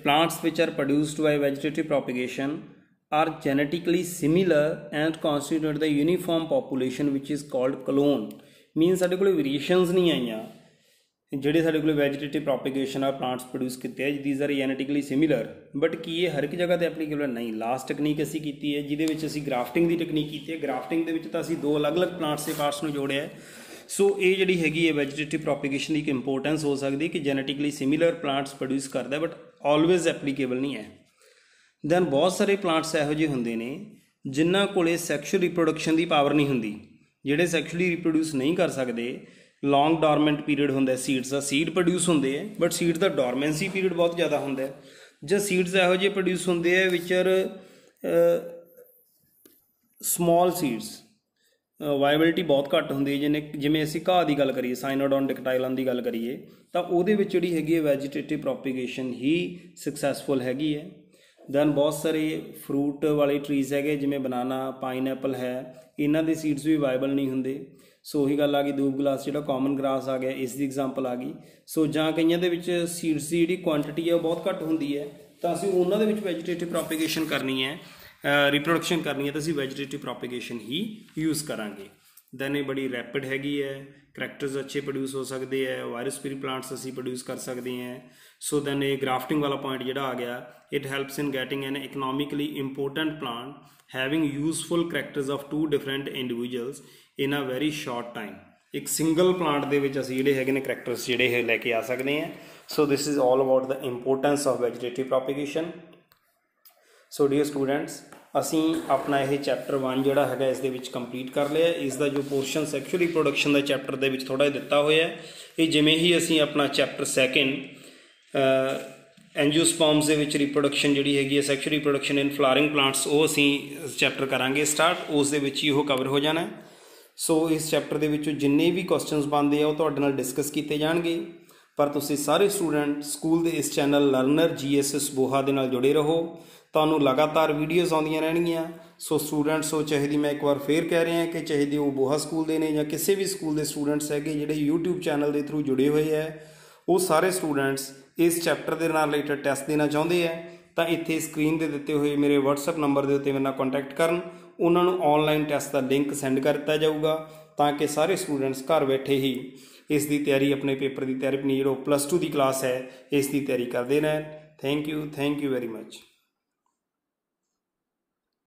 plants which are produced by vegetative propagation are genetically similar and constitute the uniform population which is called clone mean ਸਾਡੇ ਕੋਲ ਵੇਰੀਏਸ਼ਨਸ ਨਹੀਂ ਆਈਆਂ ਜਿਹੜੇ ਸਾਡੇ ਕੋਲ ਵੈਜੀਟੇਟਿਵ ਪ੍ਰੋਪਗੇਸ਼ਨ ਆ ਪਲਾਂਟਸ ਪ੍ਰੋਡਿਊਸ ਕੀਤੇ ਆ these are genetically similar but ਕੀ ਇਹ ਹਰ ਇੱਕ ਜਗ੍ਹਾ ਤੇ ਐਪਲੀਕੇਬਲ ਨਹੀਂ ਲਾਸਟ ਟੈਕਨੀਕ ਅਸੀਂ ਕੀਤੀ ਹੈ ਜਿਹਦੇ ਵਿੱਚ ਅਸੀਂ ਗ੍ਰਾਫਟਿੰਗ ਦੀ ਟੈਕਨੀਕ ਕੀਤੀ ਹੈ ਗ੍ਰਾਫਟਿੰਗ ਦੇ ਵਿੱਚ ਤਾਂ ਅਸੀਂ ਦੋ ਅਲੱਗ-ਅਲੱਗ ਪਲਾਂਟਸ ਦੇ ਪਾਰਟਸ ਨੂੰ ਜੋੜਿਆ ਸੋ ਇਹ ਜਿਹੜੀ ਹੈਗੀ ਹੈ ਵੈਜੀਟੇਟਿਵ ਪ੍ਰੋਪਗੇਸ਼ਨ ਦੀ ਇੱਕ ਇੰਪੋਰਟੈਂਸ ਹੋ ਸਕਦੀ ਹੈ ਕਿ ਜੈਨੇਟਿਕਲੀ ਸਿਮਿਲਰ ਪਲਾਂਟਸ ਪ੍ਰੋਡਿਊਸ ਕਰਦਾ ਬਟ ਆਲਵੇਜ਼ ਐਪਲੀਕੇਬਲ ਨਹੀਂ ਹੈ ਦੈਨ ਬਹੁਤ ਸਾਰੇ ਪਲਾਂਟਸ ਇਹੋ ਜਿਹੇ ਹੁੰਦੇ ਨੇ ਜਿਨ੍ਹਾਂ ਕੋਲੇ ਸੈਕਸ਼ੂਅਲ ਰੀਪਰੋਡਕਸ਼ਨ ਦੀ ਪਾਵਰ ਨਹੀਂ ਹੁੰਦੀ ਜਿਹੜੇ ਸੈਕਸ਼ੂਅਲੀ ਰੀਪਰੋਡਿਊਸ ਨਹੀਂ ਕਰ ਸਕਦੇ ਲੌਂਗ ਡੋਰਮੈਂਟ ਪੀਰੀਅਡ ਹੁੰਦਾ ਸੀਡਸ ਦਾ ਸੀਡ ਪ੍ਰੋਡਿਊਸ ਹੁੰਦੇ ਆ ਬਟ ਸੀਡ ਦਾ ਡੋਰਮੈਂਸੀ ਪੀਰੀਅਡ ਬਹੁਤ ਜ਼ਿਆਦਾ ਹੁੰਦਾ ਹੈ ਜਾਂ ਸੀਡਸ ਇਹੋ ਜਿਹੇ ਪ੍ਰੋਡਿਊਸ ਹੁੰਦੇ ਆ which are small seeds viability ਬਹੁਤ ਘੱਟ ਹੁੰਦੀ ਹੈ ਜਿਵੇਂ ਜਿਵੇਂ ਅਸੀਂ ਘਾਹ ਦੀ ਗੱਲ ਕਰੀਏ ਸਾਈਨੋਡੌਨ ਡਿਕਟਾਈਲਨ ਦੀ ਗੱਲ ਕਰੀਏ ਤਾਂ ਉਹਦੇ ਵਿੱਚ ਜਿਹੜੀ ਹੈਗੀ ਹੈ ਵੈਜੀਟੇਟਿਵ ਪ੍ਰੋਪਗੇਸ਼ਨ ਹੀ ਸਕਸੈਸਫੁਲ ਹੈਗੀ ਹੈ ਦੈਨ ਬਹੁਤ ਸਾਰੇ ਫਰੂਟ ਵਾਲੇ ਟਰੀਜ਼ ਹੈਗੇ ਜਿਵੇਂ ਬਨਾਨਾ ਪਾਈਨਐਪਲ ਹੈ ਇਹਨਾਂ ਦੇ ਸੀਡਸ ਵੀ ਵਾਇਬਲ ਨਹੀਂ ਹੁੰਦੇ ਸੋ ਉਹੀ ਗੱਲ ਆ ਗਈ ਦੂਬ ਗਲਾਸ ਜਿਹੜਾ ਕਾਮਨ ਗ੍ਰਾਸ ਆ ਗਿਆ ਇਸ ਦੀ ਐਗਜ਼ਾਮਪਲ ਆ ਗਈ ਸੋ ਜਾਂ ਕਈਆਂ ਦੇ ਵਿੱਚ ਸੀਡਸ ਦੀ ਜਿਹੜੀ ਕੁਆਂਟੀਟੀ ਹੈ ਉਹ ਬਹੁਤ ਘੱਟ ਹੁੰਦੀ ਹੈ ਤਾਂ ਅਸੀਂ ਉਹਨਾਂ ਦੇ ਵਿੱਚ ਵੈਜੀਟੇਟਿਵ ਪ੍ਰੋਪਗੇਸ਼ਨ ਕਰਨੀ ਹੈ ਰਿਪਰੋਡਕਸ਼ਨ ਕਰਨੀ ਹੈ ਤਾਂ ਅਸੀਂ ਵੈਜੀਟੇਟਿਵ ਪ੍ਰੋਪਗੇਸ਼ਨ ਹੀ ਯੂਜ਼ ਕਰਾਂਗੇ ਦੈਨ ਇਹ ਬੜੀ ਰੈਪਿਡ ਹੈਗੀ ਹੈ ਕੈਰੈਕਟਰਸ ਅੱਛੇ ਪ੍ਰੋਡਿਊਸ ਹੋ ਸਕਦੇ ਆ ਵਾਇਰਸ ਫ੍ਰੀ ਪਲਾਂਟਸ ਅਸੀਂ ਪ੍ਰੋਡਿਊਸ ਕਰ ਸਕਦੇ ਆ ਸੋ ਦੈਨ ਇਹ ਗ੍ਰਾਫਟਿੰਗ ਵਾਲਾ ਪੁਆਇੰਟ ਜਿਹੜਾ ਆ ਗਿਆ it helps in getting an economically important plant having useful characters of two different individuals in a very short time ਇੱਕ ਸਿੰਗਲ ਪਲਾਂਟ ਦੇ ਵਿੱਚ ਅਸੀਂ ਜਿਹੜੇ ਹੈਗੇ ਨੇ ਕੈਰੈਕਟਰਸ ਜਿਹੜੇ ਇਹ ਲੈ ਕੇ ਆ ਸਕਦੇ ਆ so this is all about the importance of vegetative propagation so dear students ਅਸੀਂ ਆਪਣਾ ਇਹ ਚੈਪਟਰ 1 ਜਿਹੜਾ ਹੈਗਾ ਇਸ ਦੇ ਵਿੱਚ ਕੰਪਲੀਟ ਕਰ ਲਿਆ ਇਸ ਦਾ ਜੋ ਪੋਰਸ਼ਨ ਸੈਕਸ਼ੂਅਲ ਰਿਪਰੋਡਕਸ਼ਨ ਦਾ ਚੈਪਟਰ ਦੇ ਵਿੱਚ ਥੋੜਾ ਜਿਹਾ ਦਿੱਤਾ ਹੋਇਆ ਹੈ ਇਹ ਜਿਵੇਂ ਹੀ ਅਸੀਂ ਆਪਣਾ ਚੈਪਟਰ 2 ਐਂਜੀਓਸਪਰਮਸ ਦੇ ਵਿੱਚ ਰਿਪਰੋਡਕਸ਼ਨ ਜਿਹੜੀ ਹੈਗੀ ਹੈ sexual reproduction in flowering plants ਉਹ ਅਸੀਂ ਚੈਪਟਰ ਕਰਾਂਗੇ ਸਟਾਰਟ ਉਸ ਦੇ ਵਿੱਚ ਹੀ ਉਹ ਕਵਰ ਹੋ ਜਾਣਾ ਸੋ ਇਸ ਚੈਪਟਰ ਦੇ ਵਿੱਚੋਂ ਜਿੰਨੇ ਵੀ ਕੁਐਸਚਨਸ ਬਣਦੇ ਆ ਉਹ ਤੁਹਾਡੇ ਨਾਲ ਡਿਸਕਸ ਕੀਤੇ ਜਾਣਗੇ ਪਰ ਤੁਸੀਂ ਸਾਰੇ ਸਟੂਡੈਂਟ ਸਕੂਲ ਦੇ ਇਸ ਚੈਨਲ ਲਰਨਰ ਜੀਐਸਐਸ ਬੋਹਾ ਦੇ ਨਾਲ ਜੁੜੇ ਰਹੋ ਤੁਹਾਨੂੰ ਲਗਾਤਾਰ ਵੀਡੀਓਜ਼ ਆਉਂਦੀਆਂ ਰਹਿਣਗੀਆਂ ਸੋ ਸਟੂਡੈਂਟਸ ਉਹ ਚਾਹੇ ਦੀ ਮੈਂ ਇੱਕ ਵਾਰ ਫੇਰ ਕਹਿ ਰਿਹਾ ਕਿ ਚਾਹੇ ਦੀ ਉਹ ਬੋਹਾ ਸਕੂਲ ਦੇ ਨੇ ਜਾਂ ਕਿਸੇ ਵੀ ਸਕੂਲ ਦੇ ਸਟੂਡੈਂਟਸ ਹੈਗੇ ਜਿਹੜੇ YouTube ਚੈਨਲ ਦੇ ਥਰੂ ਜੁੜੇ ਹੋਏ ਐ ਉਹ ਸਾਰੇ ਸਟੂਡੈਂਟਸ ਇਸ ਚੈਪਟਰ ਦੇ ਨਾਲ ਰਿਲੇਟਡ ਟੈਸਟ ਦੇਣਾ ਚਾਹੁੰਦੇ ਐ ਤਾਂ ਇੱਥੇ ਸਕਰੀਨ ਦੇ ਦਿੱਤੇ ਹੋਏ ਮੇਰੇ WhatsApp ਨੰਬਰ ਦੇ ਉੱਤੇ ਮੇਰੇ ਨਾਲ ਕੰਟੈਕਟ ਕਰਨ ਉਹਨਾਂ ਨੂੰ ਆਨਲਾਈਨ ਟੈਸਟ ਦਾ ਲਿੰਕ ਸੈਂਡ ਕਰ ਦਿੱਤਾ ਜਾਊਗਾ ਤਾਂ ਕਿ ਸਾਰੇ ਸਟੂਡੈਂਟਸ ਘਰ ਬੈਠੇ ਹੀ ਇਸ ਦੀ ਤਿਆਰੀ ਆਪਣੇ ਪੇਪਰ ਦੀ ਤਿਆਰੀ ਪਨੀਰੋ ਜਿਹੜਾ ਪਲੱਸ 2 ਦੀ ਕਲਾਸ ਹੈ ਇਸ ਦੀ ਤਿਆਰੀ ਕਰਦੇ ਨੇ thank you thank you very much